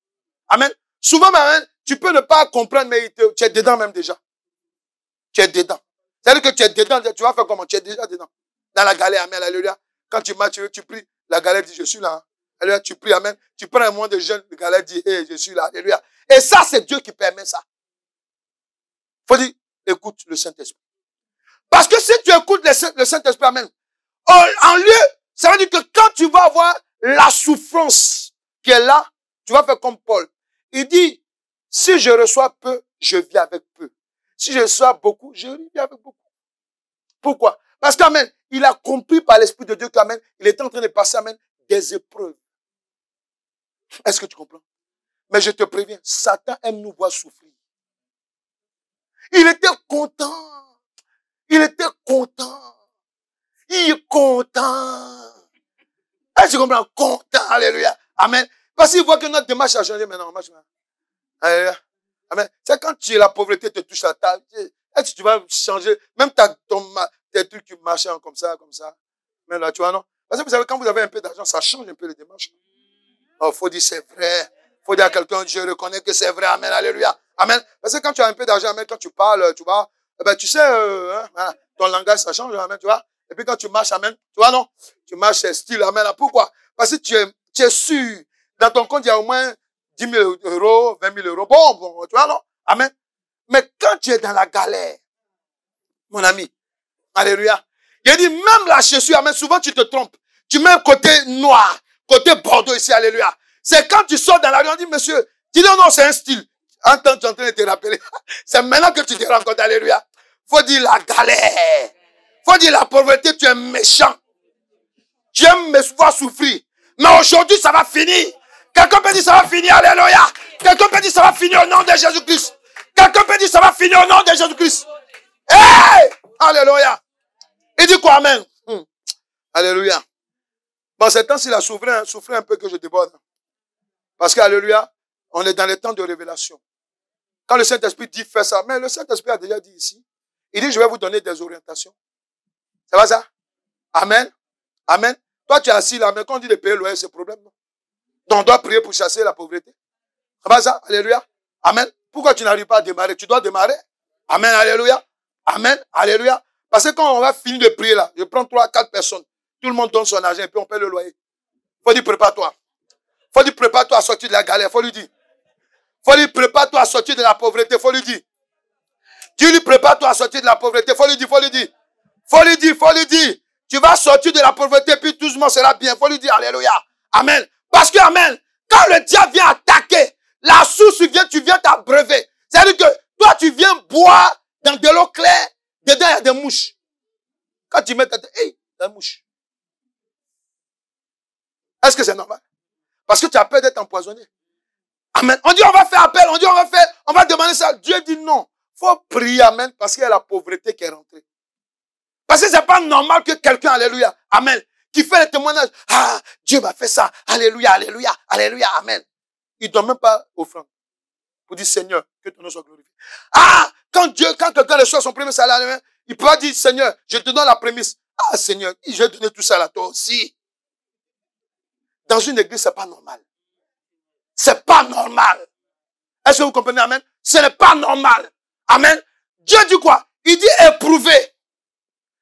Amen. Souvent, amen, tu peux ne pas comprendre, mais tu es dedans même déjà. Tu es dedans. C'est-à-dire que tu es dedans, tu vas faire comment Tu es déjà dedans. Dans la galère, amen, alléluia. Quand tu marches, tu pries, la galère dit, je suis là. Hein. Alléluia, tu pries, amen. Tu prends un moment de jeûne, la galère dit, je suis là, alléluia. Et ça, c'est Dieu qui permet ça. Faut dire, écoute le Saint-Esprit. Parce que si tu écoutes le Saint-Esprit, Amen, oh, en lieu, ça veut dire que quand tu vas avoir la souffrance qui est là, tu vas faire comme Paul. Il dit, si je reçois peu, je vis avec peu. Si je reçois beaucoup, je vis avec beaucoup. Pourquoi? Parce qu'Amen, il a compris par l'Esprit de Dieu qu'Amen, il est en train de passer, Amen, des épreuves. Est-ce que tu comprends? Mais je te préviens, Satan aime nous voir souffrir. Il était content. Il était content. Il est content. Est-ce que comprends? Content. Alléluia. Amen. Parce qu'il voit que notre démarche a changé maintenant. Alléluia. Amen. C'est quand tu es la pauvreté te touche la table. Est-ce que tu vas changer? Même ta, ton, tes trucs qui marchent comme ça, comme ça. Mais là, tu vois, non? Parce que vous savez, quand vous avez un peu d'argent, ça change un peu les démarches. Il oh, faut dire c'est vrai faut dire à quelqu'un, je reconnais que c'est vrai, Amen, Alléluia. Amen. Parce que quand tu as un peu d'argent, Amen, quand tu parles, tu vois, eh ben, tu sais, euh, hein, ton langage, ça change, Amen, tu vois. Et puis quand tu marches, Amen, tu vois, non? Tu marches, c'est style, Amen. Ah, pourquoi? Parce que tu es, tu es sûr, dans ton compte, il y a au moins 10 000 euros, 20 000 euros. Bon, bon, tu vois, non? Amen. Mais quand tu es dans la galère, mon ami, Alléluia. Il dit, même là, je suis, Amen, souvent tu te trompes. Tu mets un côté noir, côté bordeaux ici, Alléluia. C'est quand tu sors dans la rue, on dit, monsieur, dis non, non, c'est un style. En tant tu es en train de te rappeler, c'est maintenant que tu te rends compte, alléluia. Faut dire la galère. Faut dire la pauvreté, tu es méchant. Tu aimes me voir souffrir. Mais aujourd'hui, ça va finir. Quelqu'un peut dire, ça va finir, alléluia. Quelqu'un peut dire, ça va finir au nom de Jésus-Christ. Quelqu'un peut dire, ça va finir au nom de Jésus-Christ. Hey! Alléluia. Il dit quoi, Amen? Hmm. Alléluia. Bon, c'est temps s'il la a souffert, un peu que je déborde. Parce qu'alléluia, on est dans les temps de révélation. Quand le Saint-Esprit dit fais ça, mais le Saint-Esprit a déjà dit ici, il dit je vais vous donner des orientations. Ça va ça? Amen. Amen. Toi, tu es assis là, mais quand on dit de payer le loyer, c'est problème, non? Donc, on doit prier pour chasser la pauvreté. Ça va ça? Alléluia. Amen. Pourquoi tu n'arrives pas à démarrer? Tu dois démarrer. Amen. Alléluia. Amen. Alléluia. Parce que quand on va finir de prier là, je prends trois, quatre personnes. Tout le monde donne son argent et puis on paie le loyer. Faut dire prépare-toi faut lui prépare-toi à sortir de la galère, faut lui dire. faut lui prépare-toi à sortir de la pauvreté, faut lui dire. Dieu lui prépare-toi à sortir de la pauvreté, faut lui dire, faut lui dire. Faut lui dire, faut lui dire. Tu vas sortir de la pauvreté, puis tout le monde sera bien. Faut lui dire Alléluia. Amen. Parce que, Amen, quand le diable vient attaquer, la source vient, tu viens t'abreuver. C'est-à-dire que toi, tu viens boire dans de l'eau claire, dedans, il y a des mouches. Quand tu mets ta tête, hé, hey, des mouches. Est-ce que c'est normal? Parce que tu as peur d'être empoisonné. Amen. On dit on va faire appel, on dit on va faire, on va demander ça. Dieu dit non. Faut prier, amen, parce qu'il y a la pauvreté qui est rentrée. Parce que c'est pas normal que quelqu'un, alléluia, amen, qui fait le témoignage. Ah, Dieu m'a fait ça. Alléluia, alléluia, alléluia, amen. Il ne même pas offrande. Pour dire Seigneur, que ton nom soit glorifié. Ah, quand Dieu, quand quelqu'un reçoit son premier salaire, il peut dire Seigneur, je te donne la prémisse. Ah, Seigneur, je vais donner tout ça à toi aussi. Dans une église, c'est pas normal. C'est pas normal. Est-ce que vous comprenez? Amen. Ce n'est pas normal. Amen. Dieu dit quoi? Il dit éprouver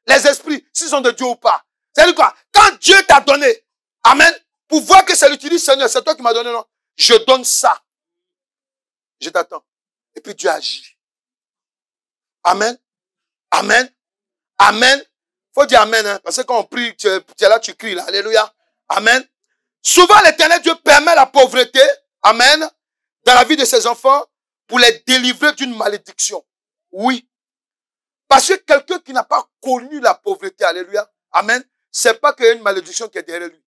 les esprits, s'ils sont de Dieu ou pas. C'est-à-dire quoi? Quand Dieu t'a donné, Amen, pour voir que c'est l'utilise, Seigneur, c'est toi qui m'as donné, non? Je donne ça. Je t'attends. Et puis Dieu agit. Amen. Amen. Amen. Faut dire Amen, hein, parce que quand on prie, tu tu là, tu cries, là. Alléluia. Amen. Souvent, l'éternel Dieu permet la pauvreté, amen, dans la vie de ses enfants pour les délivrer d'une malédiction. Oui. Parce que quelqu'un qui n'a pas connu la pauvreté, alléluia, amen, c'est pas qu'il y a une malédiction qui est derrière lui.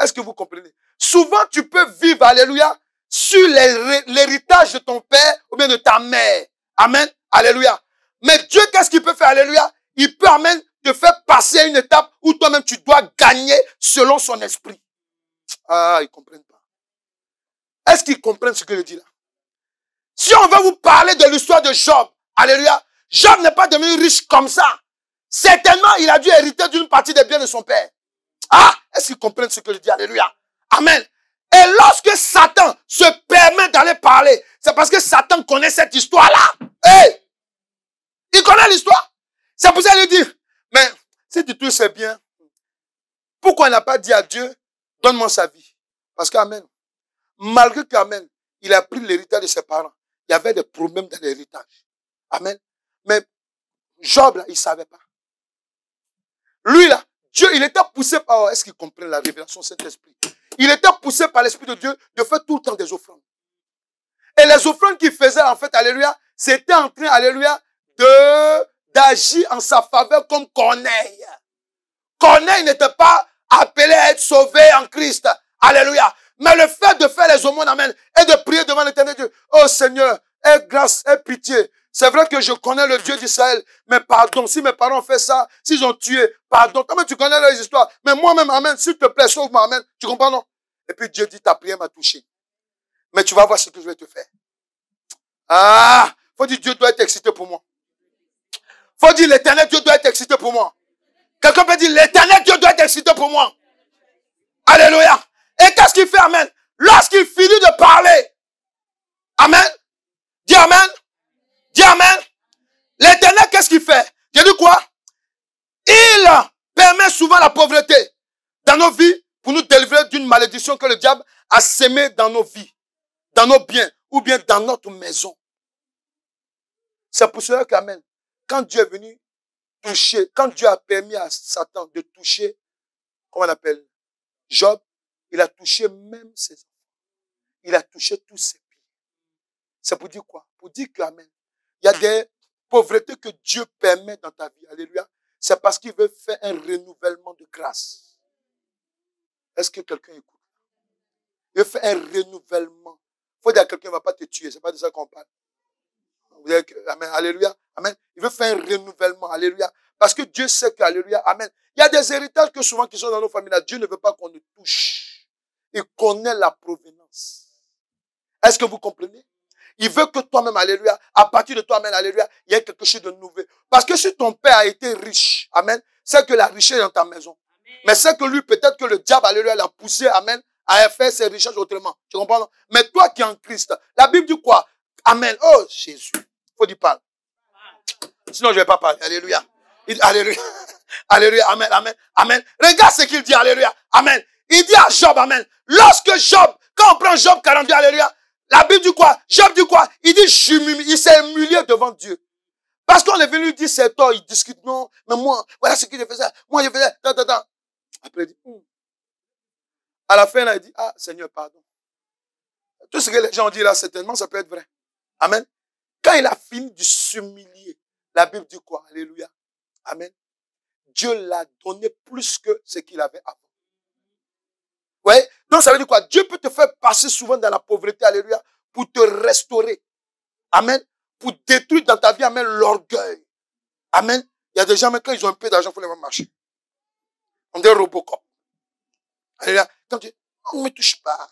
Est-ce que vous comprenez? Souvent, tu peux vivre, alléluia, sur l'héritage de ton père ou bien de ta mère. Amen. Alléluia. Mais Dieu, qu'est-ce qu'il peut faire? Alléluia. Il peut, amener te fait passer à une étape où toi-même tu dois gagner selon son esprit. Ah, ils ne comprennent pas. Est-ce qu'ils comprennent ce que je dis là Si on veut vous parler de l'histoire de Job, alléluia, Job n'est pas devenu riche comme ça. Certainement, il a dû hériter d'une partie des biens de son père. Ah, est-ce qu'ils comprennent ce que je dis Alléluia. Amen. Et lorsque Satan se permet d'aller parler, c'est parce que Satan connaît cette histoire-là. Hey! Il connaît l'histoire. C'est pour ça qu'il dit, mais si tu tout, c'est bien, pourquoi il n'a pas dit à Dieu, donne-moi sa vie Parce qu'Amen, malgré qu'Amen, il a pris l'héritage de ses parents, il y avait des problèmes dans l'héritage. Amen. Mais Job, là, il ne savait pas. Lui, là, Dieu, il était poussé par... Oh, est-ce qu'il comprend la révélation Saint-Esprit Il était poussé par l'Esprit de Dieu de faire tout le temps des offrandes. Et les offrandes qu'il faisait, en fait, alléluia, c'était en train, alléluia, de d'agir en sa faveur comme Corneille. Corneille n'était pas appelé à être sauvé en Christ. Alléluia. Mais le fait de faire les aumônes, amen, et de prier devant l'éternel Dieu, oh Seigneur, aie grâce, aie pitié. C'est vrai que je connais le Dieu d'Israël, mais pardon, si mes parents ont fait ça, s'ils ont tué, pardon, toi tu connais leurs histoires, mais moi-même, amen, s'il te plaît, sauve-moi, amen. Tu comprends, non? Et puis Dieu dit, ta prière m'a touché. Mais tu vas voir ce que je vais te faire. Ah! Faut dire, Dieu doit être excité pour moi faut dire l'éternel Dieu doit être excité pour moi. Quelqu'un peut dire l'éternel Dieu doit être excité pour moi. Alléluia. Et qu'est-ce qu'il fait, Amen? Lorsqu'il finit de parler, Amen. Dis Amen. Dis Amen. L'éternel, qu'est-ce qu'il fait? J'ai dit quoi? Il permet souvent la pauvreté dans nos vies pour nous délivrer d'une malédiction que le diable a sémée dans nos vies, dans nos biens ou bien dans notre maison. C'est pour cela qu'Amen quand Dieu est venu toucher, quand Dieu a permis à Satan de toucher, comment on appelle, Job, il a touché même ses enfants. Il a touché tous ses pieds. C'est pour dire quoi Pour dire que, Amen, il y a des pauvretés que Dieu permet dans ta vie. Alléluia. C'est parce qu'il veut faire un renouvellement de grâce. Est-ce que quelqu'un écoute Il veut faire un renouvellement. Il faut dire à quelqu'un, ne va pas te tuer. ce n'est pas de ça qu'on parle amen, alléluia, amen. Il veut faire un renouvellement, alléluia. Parce que Dieu sait que, alléluia, amen. Il y a des héritages que souvent qui sont dans nos familles Dieu ne veut pas qu'on nous touche. Il connaît la provenance. Est-ce que vous comprenez? Il veut que toi-même, alléluia, à partir de toi-même, alléluia, il y ait quelque chose de nouveau. Parce que si ton père a été riche, amen, c'est que la richesse est dans ta maison. Mais c'est que lui, peut-être que le diable, alléluia, l'a poussé, amen, à faire ses richesses autrement. Tu comprends? Mais toi qui es en Christ, la Bible dit quoi? Amen. Oh, Jésus faut qu'il parle. Sinon, je ne vais pas parler. Alléluia. alléluia. Alléluia. Amen. Amen. Amen. Regarde ce qu'il dit. Alléluia. Amen. Il dit à Job. Amen. Lorsque Job, quand on prend Job 42, Alléluia, la Bible dit quoi? Job dit quoi? Il dit, il s'est humilié devant Dieu. Parce qu'on est venu lui dire c'est toi, il discute, non, mais moi, voilà ce que je faisais, moi je faisais, Après, il dit, hmm. à la fin, il dit, ah, Seigneur, pardon. Tout ce que les gens ont dit là, certainement, ça peut être vrai. Amen. Quand il a fini de s'humilier, la Bible dit quoi Alléluia. Amen. Dieu l'a donné plus que ce qu'il avait avant. Vous voyez Donc ça veut dire quoi Dieu peut te faire passer souvent dans la pauvreté, alléluia, pour te restaurer. Amen. Pour détruire dans ta vie, amen, l'orgueil. Amen. Il y a des gens, mais quand ils ont un peu d'argent, il faut les marcher. On dit Robocop. Alléluia. Quand tu on oh, ne me touche pas.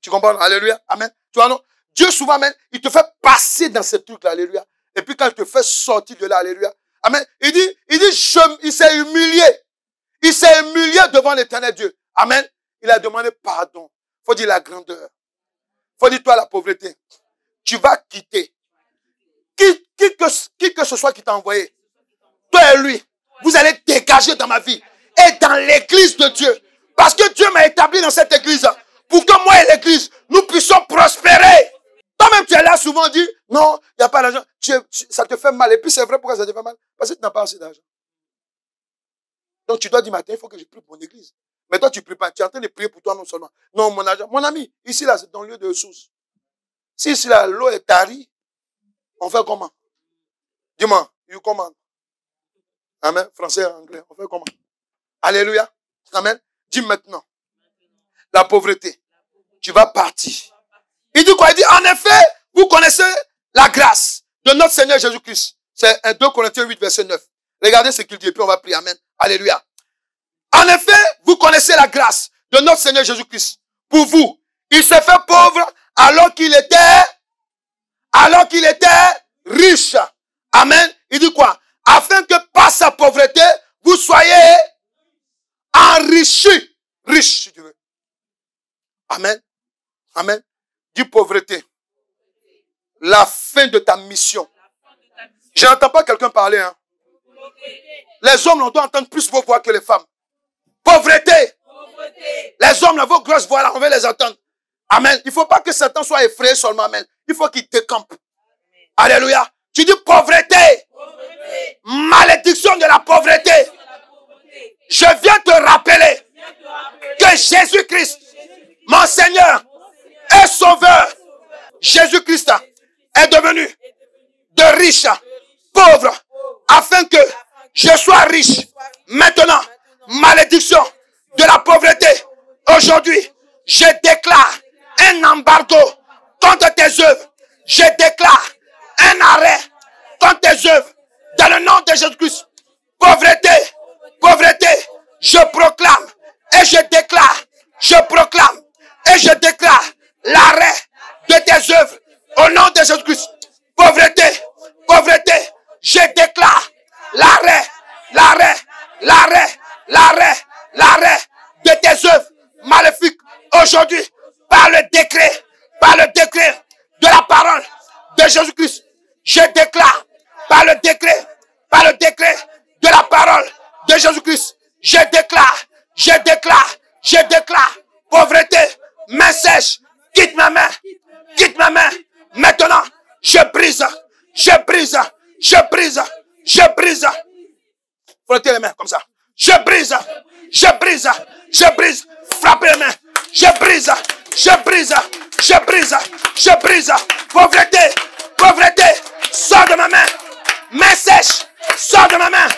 Tu comprends Alléluia. Amen. Tu vois, non Dieu souvent, même, il te fait passer dans ce truc-là, alléluia. Et puis quand il te fait sortir de là, alléluia. Amen. Il dit, il dit, il s'est humilié. Il s'est humilié devant l'éternel Dieu. Amen. Il a demandé pardon. Faut dire la grandeur. Faut dire toi la pauvreté. Tu vas quitter. Qui, qui, que, qui que ce soit qui t'a envoyé. Toi et lui. Vous allez dégager dans ma vie. Et dans l'église de Dieu. Parce que Dieu m'a établi dans cette église. Pour que moi et l'église, nous puissions prospérer même tu es là souvent, dit, non, il n'y a pas d'argent. ça te fait mal. Et puis c'est vrai, pourquoi ça te fait mal Parce que tu n'as pas assez d'argent. Donc tu dois dire, matin, il faut que je prie pour mon église. Mais toi, tu ne pries pas. Tu es en train de prier pour toi non seulement. Non, mon argent. Mon ami, ici, là, c'est ton lieu de source. Si ici, la l'eau est tarie, on fait comment Dis-moi, you command. Amen. Français, anglais, on fait comment Alléluia. Amen. Dis maintenant. La pauvreté. Tu vas partir il dit quoi Il dit, en effet, vous connaissez la grâce de notre Seigneur Jésus-Christ. C'est 2 Corinthiens 8, verset 9. Regardez ce qu'il dit et puis on va prier. Amen. Alléluia. En effet, vous connaissez la grâce de notre Seigneur Jésus-Christ. Pour vous, il se fait pauvre alors qu'il était, alors qu'il était riche. Amen. Il dit quoi? Afin que par sa pauvreté, vous soyez enrichis. Riche, si tu veux. Amen. Amen. Du pauvreté. La fin de ta mission. Je n'entends pas quelqu'un parler. Hein. Les hommes, on doit entendre plus vos voix que les femmes. Pauvreté. Les hommes, vos grosses voix, là, on veut les entendre. Amen. Il ne faut pas que Satan soit effrayé seulement. Amen. Il faut qu'il te campe. Alléluia. Tu dis pauvreté. Malédiction de la pauvreté. Je viens te rappeler que Jésus-Christ, mon Seigneur, et sauveur. Jésus-Christ est devenu de riche, pauvre, afin que je sois riche. Maintenant, malédiction de la pauvreté. Aujourd'hui, je déclare un embargo contre tes œuvres. Je déclare un arrêt contre tes œuvres. Dans le nom de Jésus-Christ. Pauvreté, pauvreté, je proclame et je déclare, je proclame et je déclare l'arrêt de tes œuvres au nom de Jésus-Christ. Pauvreté, pauvreté, je déclare l'arrêt, l'arrêt, l'arrêt, l'arrêt, l'arrêt de tes œuvres maléfiques aujourd'hui par le décret, par le décret de la parole de Jésus-Christ. Je déclare par le décret, par le décret de la parole de Jésus-Christ. Je déclare, je déclare, je déclare pauvreté, main sèche, Quitte ma main. Quitte ma main. Maintenant, je brise. Je brise. Je brise. Je brise. Frottez les mains comme ça. Je brise. Je brise. Je brise. Frappez les mains. Je brise. Je brise. Je brise. Je brise. Pauvreté. Pauvreté. Sors de ma main. Main sèche. Sors de ma main.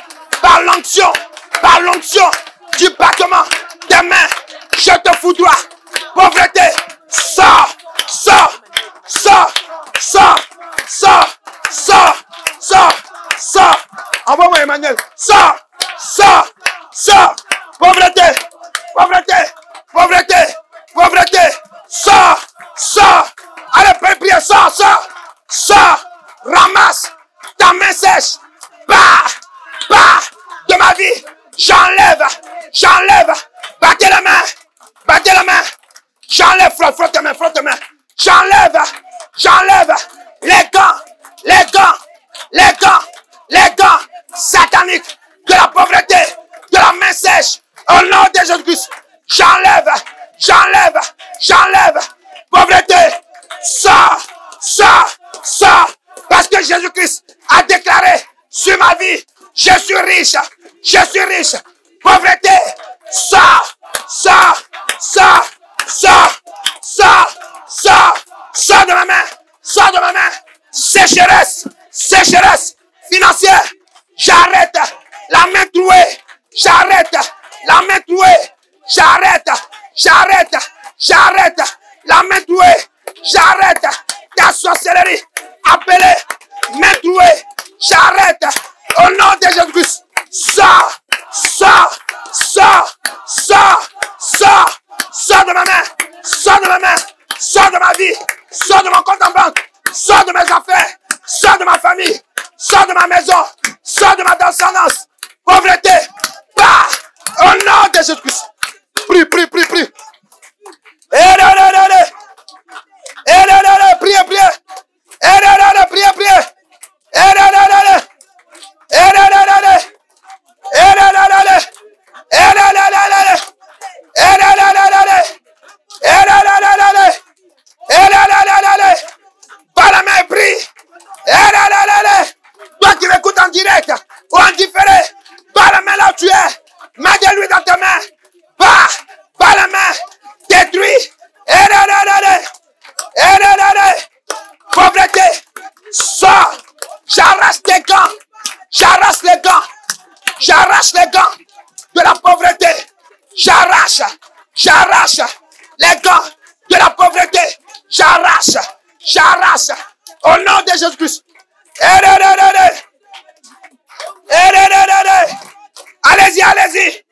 Par l'onction. Par l'onction du battement des mains. Je te foudroie. Pauvreté ça, ça, ça, ça, ça, ça, ça, ça. Envoie-moi Emmanuel. Ça, ça, ça. Pauvreté, pauvreté, pauvreté, pauvreté. Ça, ça. Allez, peuple, ça, ça, ça. Ramasse ta main sèche. Bah, bah, de ma vie. J'enlève, j'enlève. Battez la main, battez la main. J'enlève, frotte, frotte tes mains, frotte tes J'enlève, j'enlève les gants, les gants, les gants, les gants sataniques de la pauvreté, de la main sèche. Au nom de Jésus-Christ, j'enlève, j'enlève, j'enlève. Pauvreté, sort, sort, sors. Parce que Jésus-Christ a déclaré sur ma vie, je suis riche, je suis riche. Pauvreté, sort, sort, sort, Sors, sors, sors, sors de ma main, sors de ma main. Sécheresse, sécheresse financière. J'arrête la main trouée. J'arrête la main trouée. J'arrête, j'arrête, j'arrête la main trouée. J'arrête ta sorcellerie. Appelez main trouée. J'arrête au nom de Jésus-Christ. Sors, sors, sors, sors, sors. Sors de ma main. Sors de ma main. Sors de ma vie. Sors de mon compte en banque. Sors de mes affaires. Sors de ma famille. Sors de ma maison. Sors de ma descendance. Pauvreté. Pas. Bah, au nom de Jésus-Christ. Prie, prie, prie, prie. J'arrache. J'arrache. Au nom de Jésus-Christ. Allez-y, allez-y.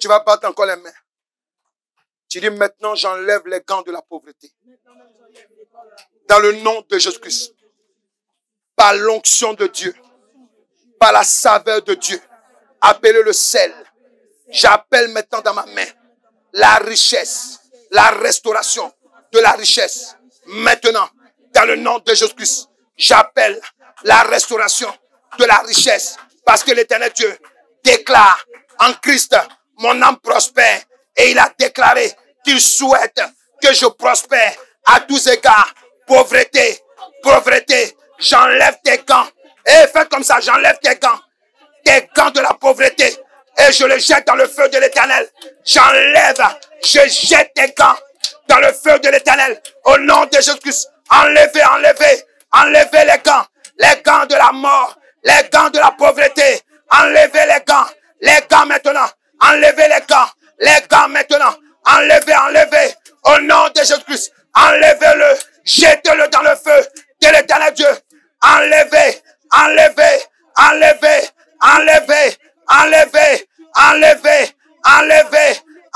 tu vas battre encore les mains. Tu dis maintenant, j'enlève les gants de la pauvreté. Dans le nom de Jésus-Christ. Par l'onction de Dieu. Par la saveur de Dieu. Appelez le sel. J'appelle maintenant dans ma main la richesse, la restauration de la richesse. Maintenant, dans le nom de Jésus-Christ, j'appelle la restauration de la richesse parce que l'éternel Dieu déclare en Christ mon âme prospère. Et il a déclaré qu'il souhaite que je prospère à tous égards. Pauvreté, pauvreté, j'enlève tes gants. Et eh, fais comme ça, j'enlève tes gants. Tes gants de la pauvreté. Et je les jette dans le feu de l'éternel. J'enlève, je jette tes gants dans le feu de l'éternel. Au nom de Jésus-Christ, enlevez, enlevez, enlevez les gants. Les gants de la mort, les gants de la pauvreté. Enlevez les gants, les gants maintenant Enlevez les gants. Les gants maintenant. Enlevez, enlevez. Au nom de Jésus-Christ. Enlevez-le. Jetez-le dans le feu de l'éternel Dieu. Enlevez, enlevez, enlevez, enlevez, enlevez, enlevez, enlevez,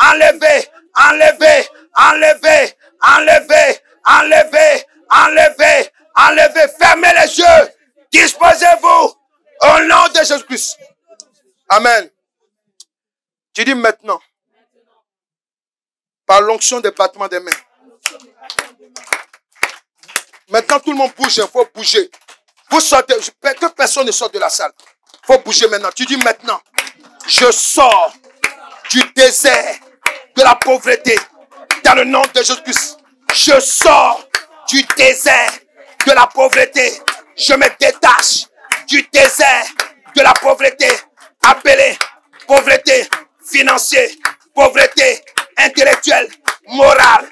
enlevez, enlevez, enlevez, enlevez, enlevez, enlevez, enlevez. Fermez les yeux. Disposez-vous au nom de Jésus-Christ. Amen. Tu dis maintenant. Par l'onction des battements des mains. Maintenant, tout le monde bouge, il faut bouger. Vous sortez, que personne ne sorte de la salle. Il faut bouger maintenant. Tu dis maintenant, je sors du désert, de la pauvreté, dans le nom de Jésus-Christ. Je sors du désert, de la pauvreté. Je me détache du désert, de la pauvreté. Appelez pauvreté financier, pauvreté intellectuelle, morale,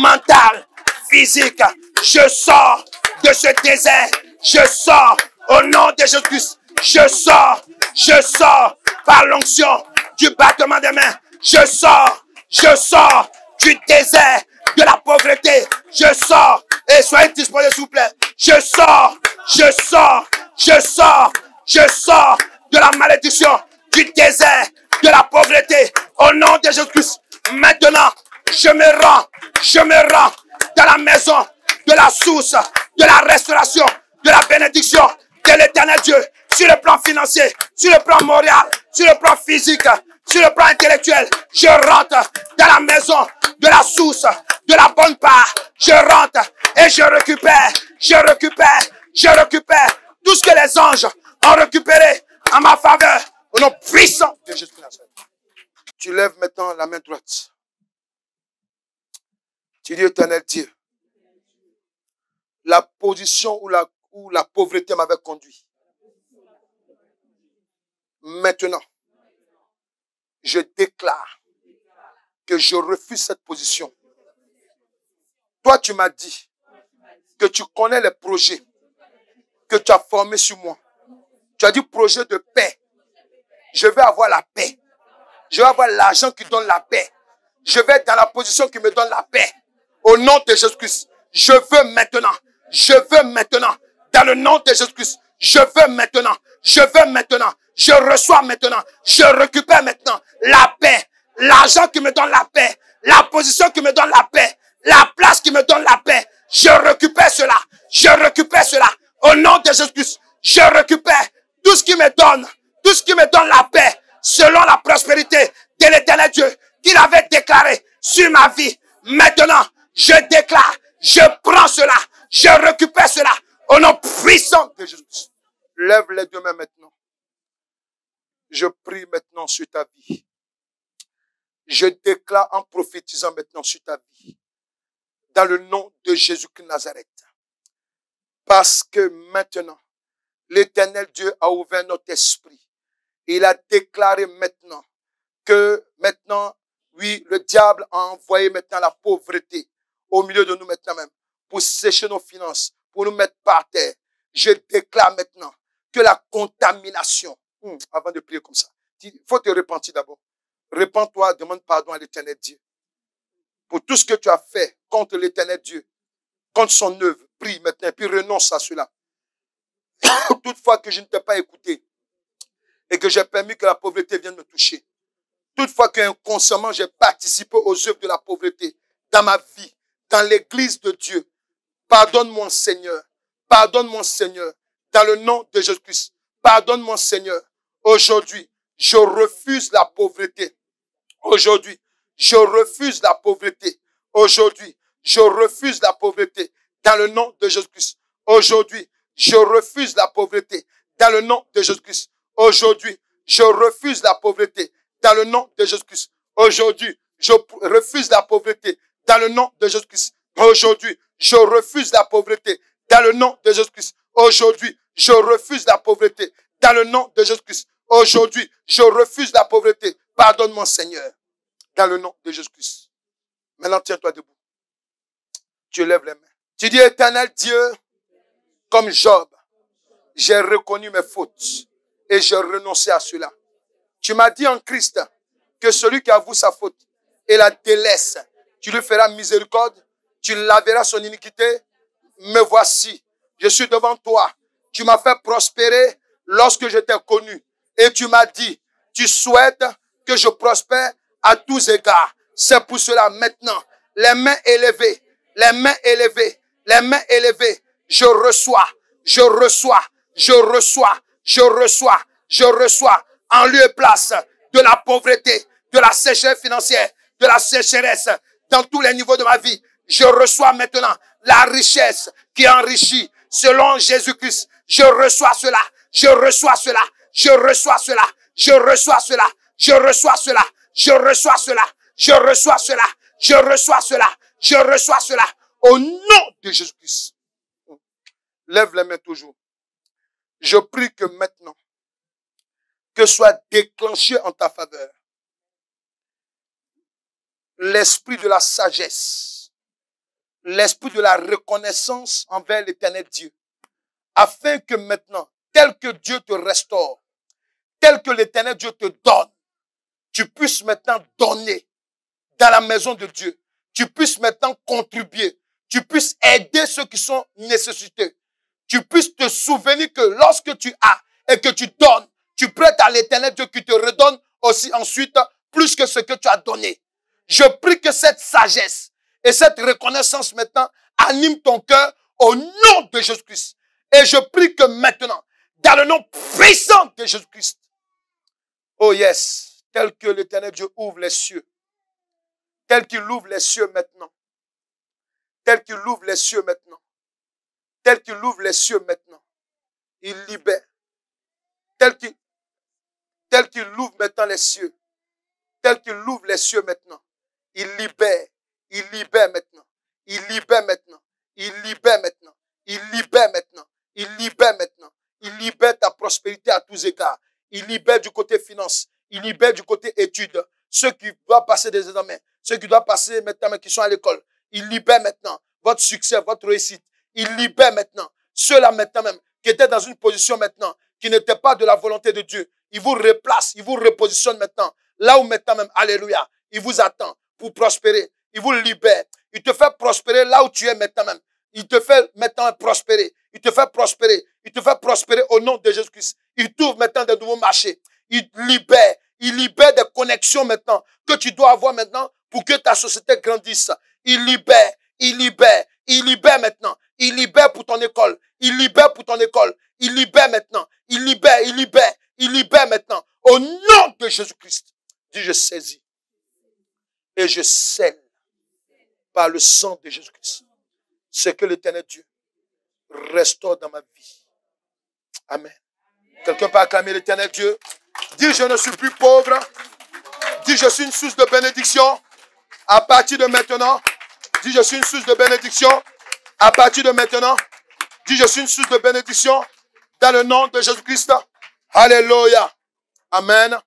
mentale, physique. Je sors de ce désert. Je sors au nom de jésus Je sors, je sors par l'onction du battement des mains. Je sors, je sors du désert, de la pauvreté. Je sors, et soyez disposés s'il vous plaît. Je sors, je sors, je sors, je sors de la malédiction, du désert, de la pauvreté. Au nom de Jésus-Christ, maintenant, je me rends, je me rends dans la maison de la source, de la restauration, de la bénédiction de l'éternel Dieu sur le plan financier, sur le plan moral, sur le plan physique, sur le plan intellectuel. Je rentre dans la maison de la source, de la bonne part. Je rentre et je récupère, je récupère, je récupère tout ce que les anges ont récupéré en ma faveur au nom puissant de Jésus christ Tu lèves maintenant la main droite. Tu dis éternel Dieu. La position où la, où la pauvreté m'avait conduit. Maintenant, je déclare que je refuse cette position. Toi, tu m'as dit que tu connais les projets que tu as formés sur moi. Tu as dit projet de paix, je veux avoir la paix. Je veux avoir l'argent qui donne la paix. Je vais être dans la position qui me donne la paix. Au nom de Jésus-Christ, je veux maintenant. Je veux maintenant. Dans le nom de Jésus-Christ, je veux maintenant. Je veux maintenant. Je reçois maintenant. Je récupère maintenant la paix. L'argent qui me donne la paix. La position qui me donne la paix. La place qui me donne la paix. Je récupère cela. Je récupère cela. Au nom de Jésus-Christ, je récupère tout ce qui me donne tout ce qui me donne la paix, selon la prospérité de l'éternel Dieu, qu'il avait déclaré sur ma vie. Maintenant, je déclare, je prends cela, je récupère cela, au nom puissant de Jésus. Lève les deux mains maintenant. Je prie maintenant sur ta vie. Je déclare en prophétisant maintenant sur ta vie. Dans le nom de jésus Nazareth. Parce que maintenant, l'éternel Dieu a ouvert notre esprit il a déclaré maintenant que maintenant, oui, le diable a envoyé maintenant la pauvreté au milieu de nous maintenant même pour sécher nos finances, pour nous mettre par terre. Je déclare maintenant que la contamination, hmm, avant de prier comme ça, il faut te repentir d'abord. Repends-toi, demande pardon à l'éternel Dieu. Pour tout ce que tu as fait contre l'éternel Dieu, contre son œuvre, prie maintenant, puis renonce à cela. Toutefois que je ne t'ai pas écouté, et que j'ai permis que la pauvreté vienne me toucher. Toutefois qu'inconsciemment, j'ai participé aux œuvres de la pauvreté dans ma vie, dans l'église de Dieu. Pardonne mon Seigneur. Pardonne mon Seigneur. Dans le nom de Jésus-Christ. Pardonne mon Seigneur. Aujourd'hui, je refuse la pauvreté. Aujourd'hui, je refuse la pauvreté. Aujourd'hui, je refuse la pauvreté. Dans le nom de Jésus-Christ. Aujourd'hui, je refuse la pauvreté. Dans le nom de Jésus-Christ. Aujourd'hui, je refuse la pauvreté dans le nom de Jésus-Christ. Aujourd'hui, je refuse la pauvreté dans le nom de Jésus-Christ. Aujourd'hui, je refuse la pauvreté dans le nom de Jésus-Christ. Aujourd'hui, je refuse la pauvreté dans le nom de Jésus-Christ. Aujourd'hui, je refuse la pauvreté. Pardonne moi Seigneur dans le nom de Jésus-Christ. Maintenant, tiens-toi debout. Tu lèves les mains. Tu dis, éternel Dieu, comme Job, j'ai reconnu mes fautes et je renonçais à cela. Tu m'as dit en Christ que celui qui avoue sa faute et la délaisse, tu lui feras miséricorde, tu laveras son iniquité. Me voici, je suis devant toi. Tu m'as fait prospérer lorsque je t'ai connu. Et tu m'as dit, tu souhaites que je prospère à tous égards. C'est pour cela maintenant, les mains élevées, les mains élevées, les mains élevées, je reçois, je reçois, je reçois, je reçois, je reçois en lieu et place de la pauvreté, de la sécheresse financière, de la sécheresse dans tous les niveaux de ma vie. Je reçois maintenant la richesse qui enrichit selon Jésus-Christ. Je reçois cela, je reçois cela, je reçois cela, je reçois cela, je reçois cela, je reçois cela, je reçois cela, je reçois cela, je reçois cela au nom de Jésus-Christ. Lève les mains toujours. Je prie que maintenant, que soit déclenché en ta faveur l'esprit de la sagesse, l'esprit de la reconnaissance envers l'éternel Dieu, afin que maintenant, tel que Dieu te restaure, tel que l'éternel Dieu te donne, tu puisses maintenant donner dans la maison de Dieu, tu puisses maintenant contribuer, tu puisses aider ceux qui sont nécessités, tu puisses te souvenir que lorsque tu as et que tu donnes, tu prêtes à l'éternel Dieu qui te redonne aussi ensuite plus que ce que tu as donné. Je prie que cette sagesse et cette reconnaissance maintenant anime ton cœur au nom de Jésus-Christ. Et je prie que maintenant, dans le nom puissant de Jésus-Christ, oh yes, tel que l'éternel Dieu ouvre les cieux, tel qu'il ouvre les cieux maintenant, tel qu'il ouvre les cieux maintenant, Tel qu'il ouvre les cieux maintenant, il libère. Tel qu'il tel ouvre maintenant les cieux, tel qu'il ouvre les cieux maintenant, il libère, il libère maintenant, il libère maintenant, il libère maintenant, il libère maintenant, il libère maintenant, il libère ta prospérité à tous égards, il libère du côté finance, il libère du côté études, ceux qui doivent passer des examens, ceux qui doivent passer maintenant, mais qui sont à l'école, il libère maintenant votre succès, votre réussite, il libère maintenant ceux-là maintenant même qui étaient dans une position maintenant qui n'était pas de la volonté de Dieu. Il vous replace, il vous repositionne maintenant là où maintenant même, alléluia, il vous attend pour prospérer. Il vous libère. Il te fait prospérer là où tu es maintenant même. Il te fait maintenant prospérer. Il te fait prospérer. Il te fait prospérer au nom de Jésus-Christ. Il trouve maintenant des nouveaux marchés. Il libère. Il libère des connexions maintenant que tu dois avoir maintenant pour que ta société grandisse. Il libère. Il libère. Il libère maintenant. Il libère pour ton école. Il libère pour ton école. Il libère maintenant. Il libère, il libère, il libère maintenant. Au nom de Jésus-Christ, dis je saisis et je scelle par le sang de Jésus-Christ ce que l'éternel Dieu restaure dans ma vie. Amen. Quelqu'un peut acclamer l'éternel Dieu. Dis je ne suis plus pauvre. Dis je suis une source de bénédiction. À partir de maintenant, Dis, je suis une source de bénédiction. À partir de maintenant, dis, je suis une source de bénédiction dans le nom de Jésus-Christ. Alléluia. Amen.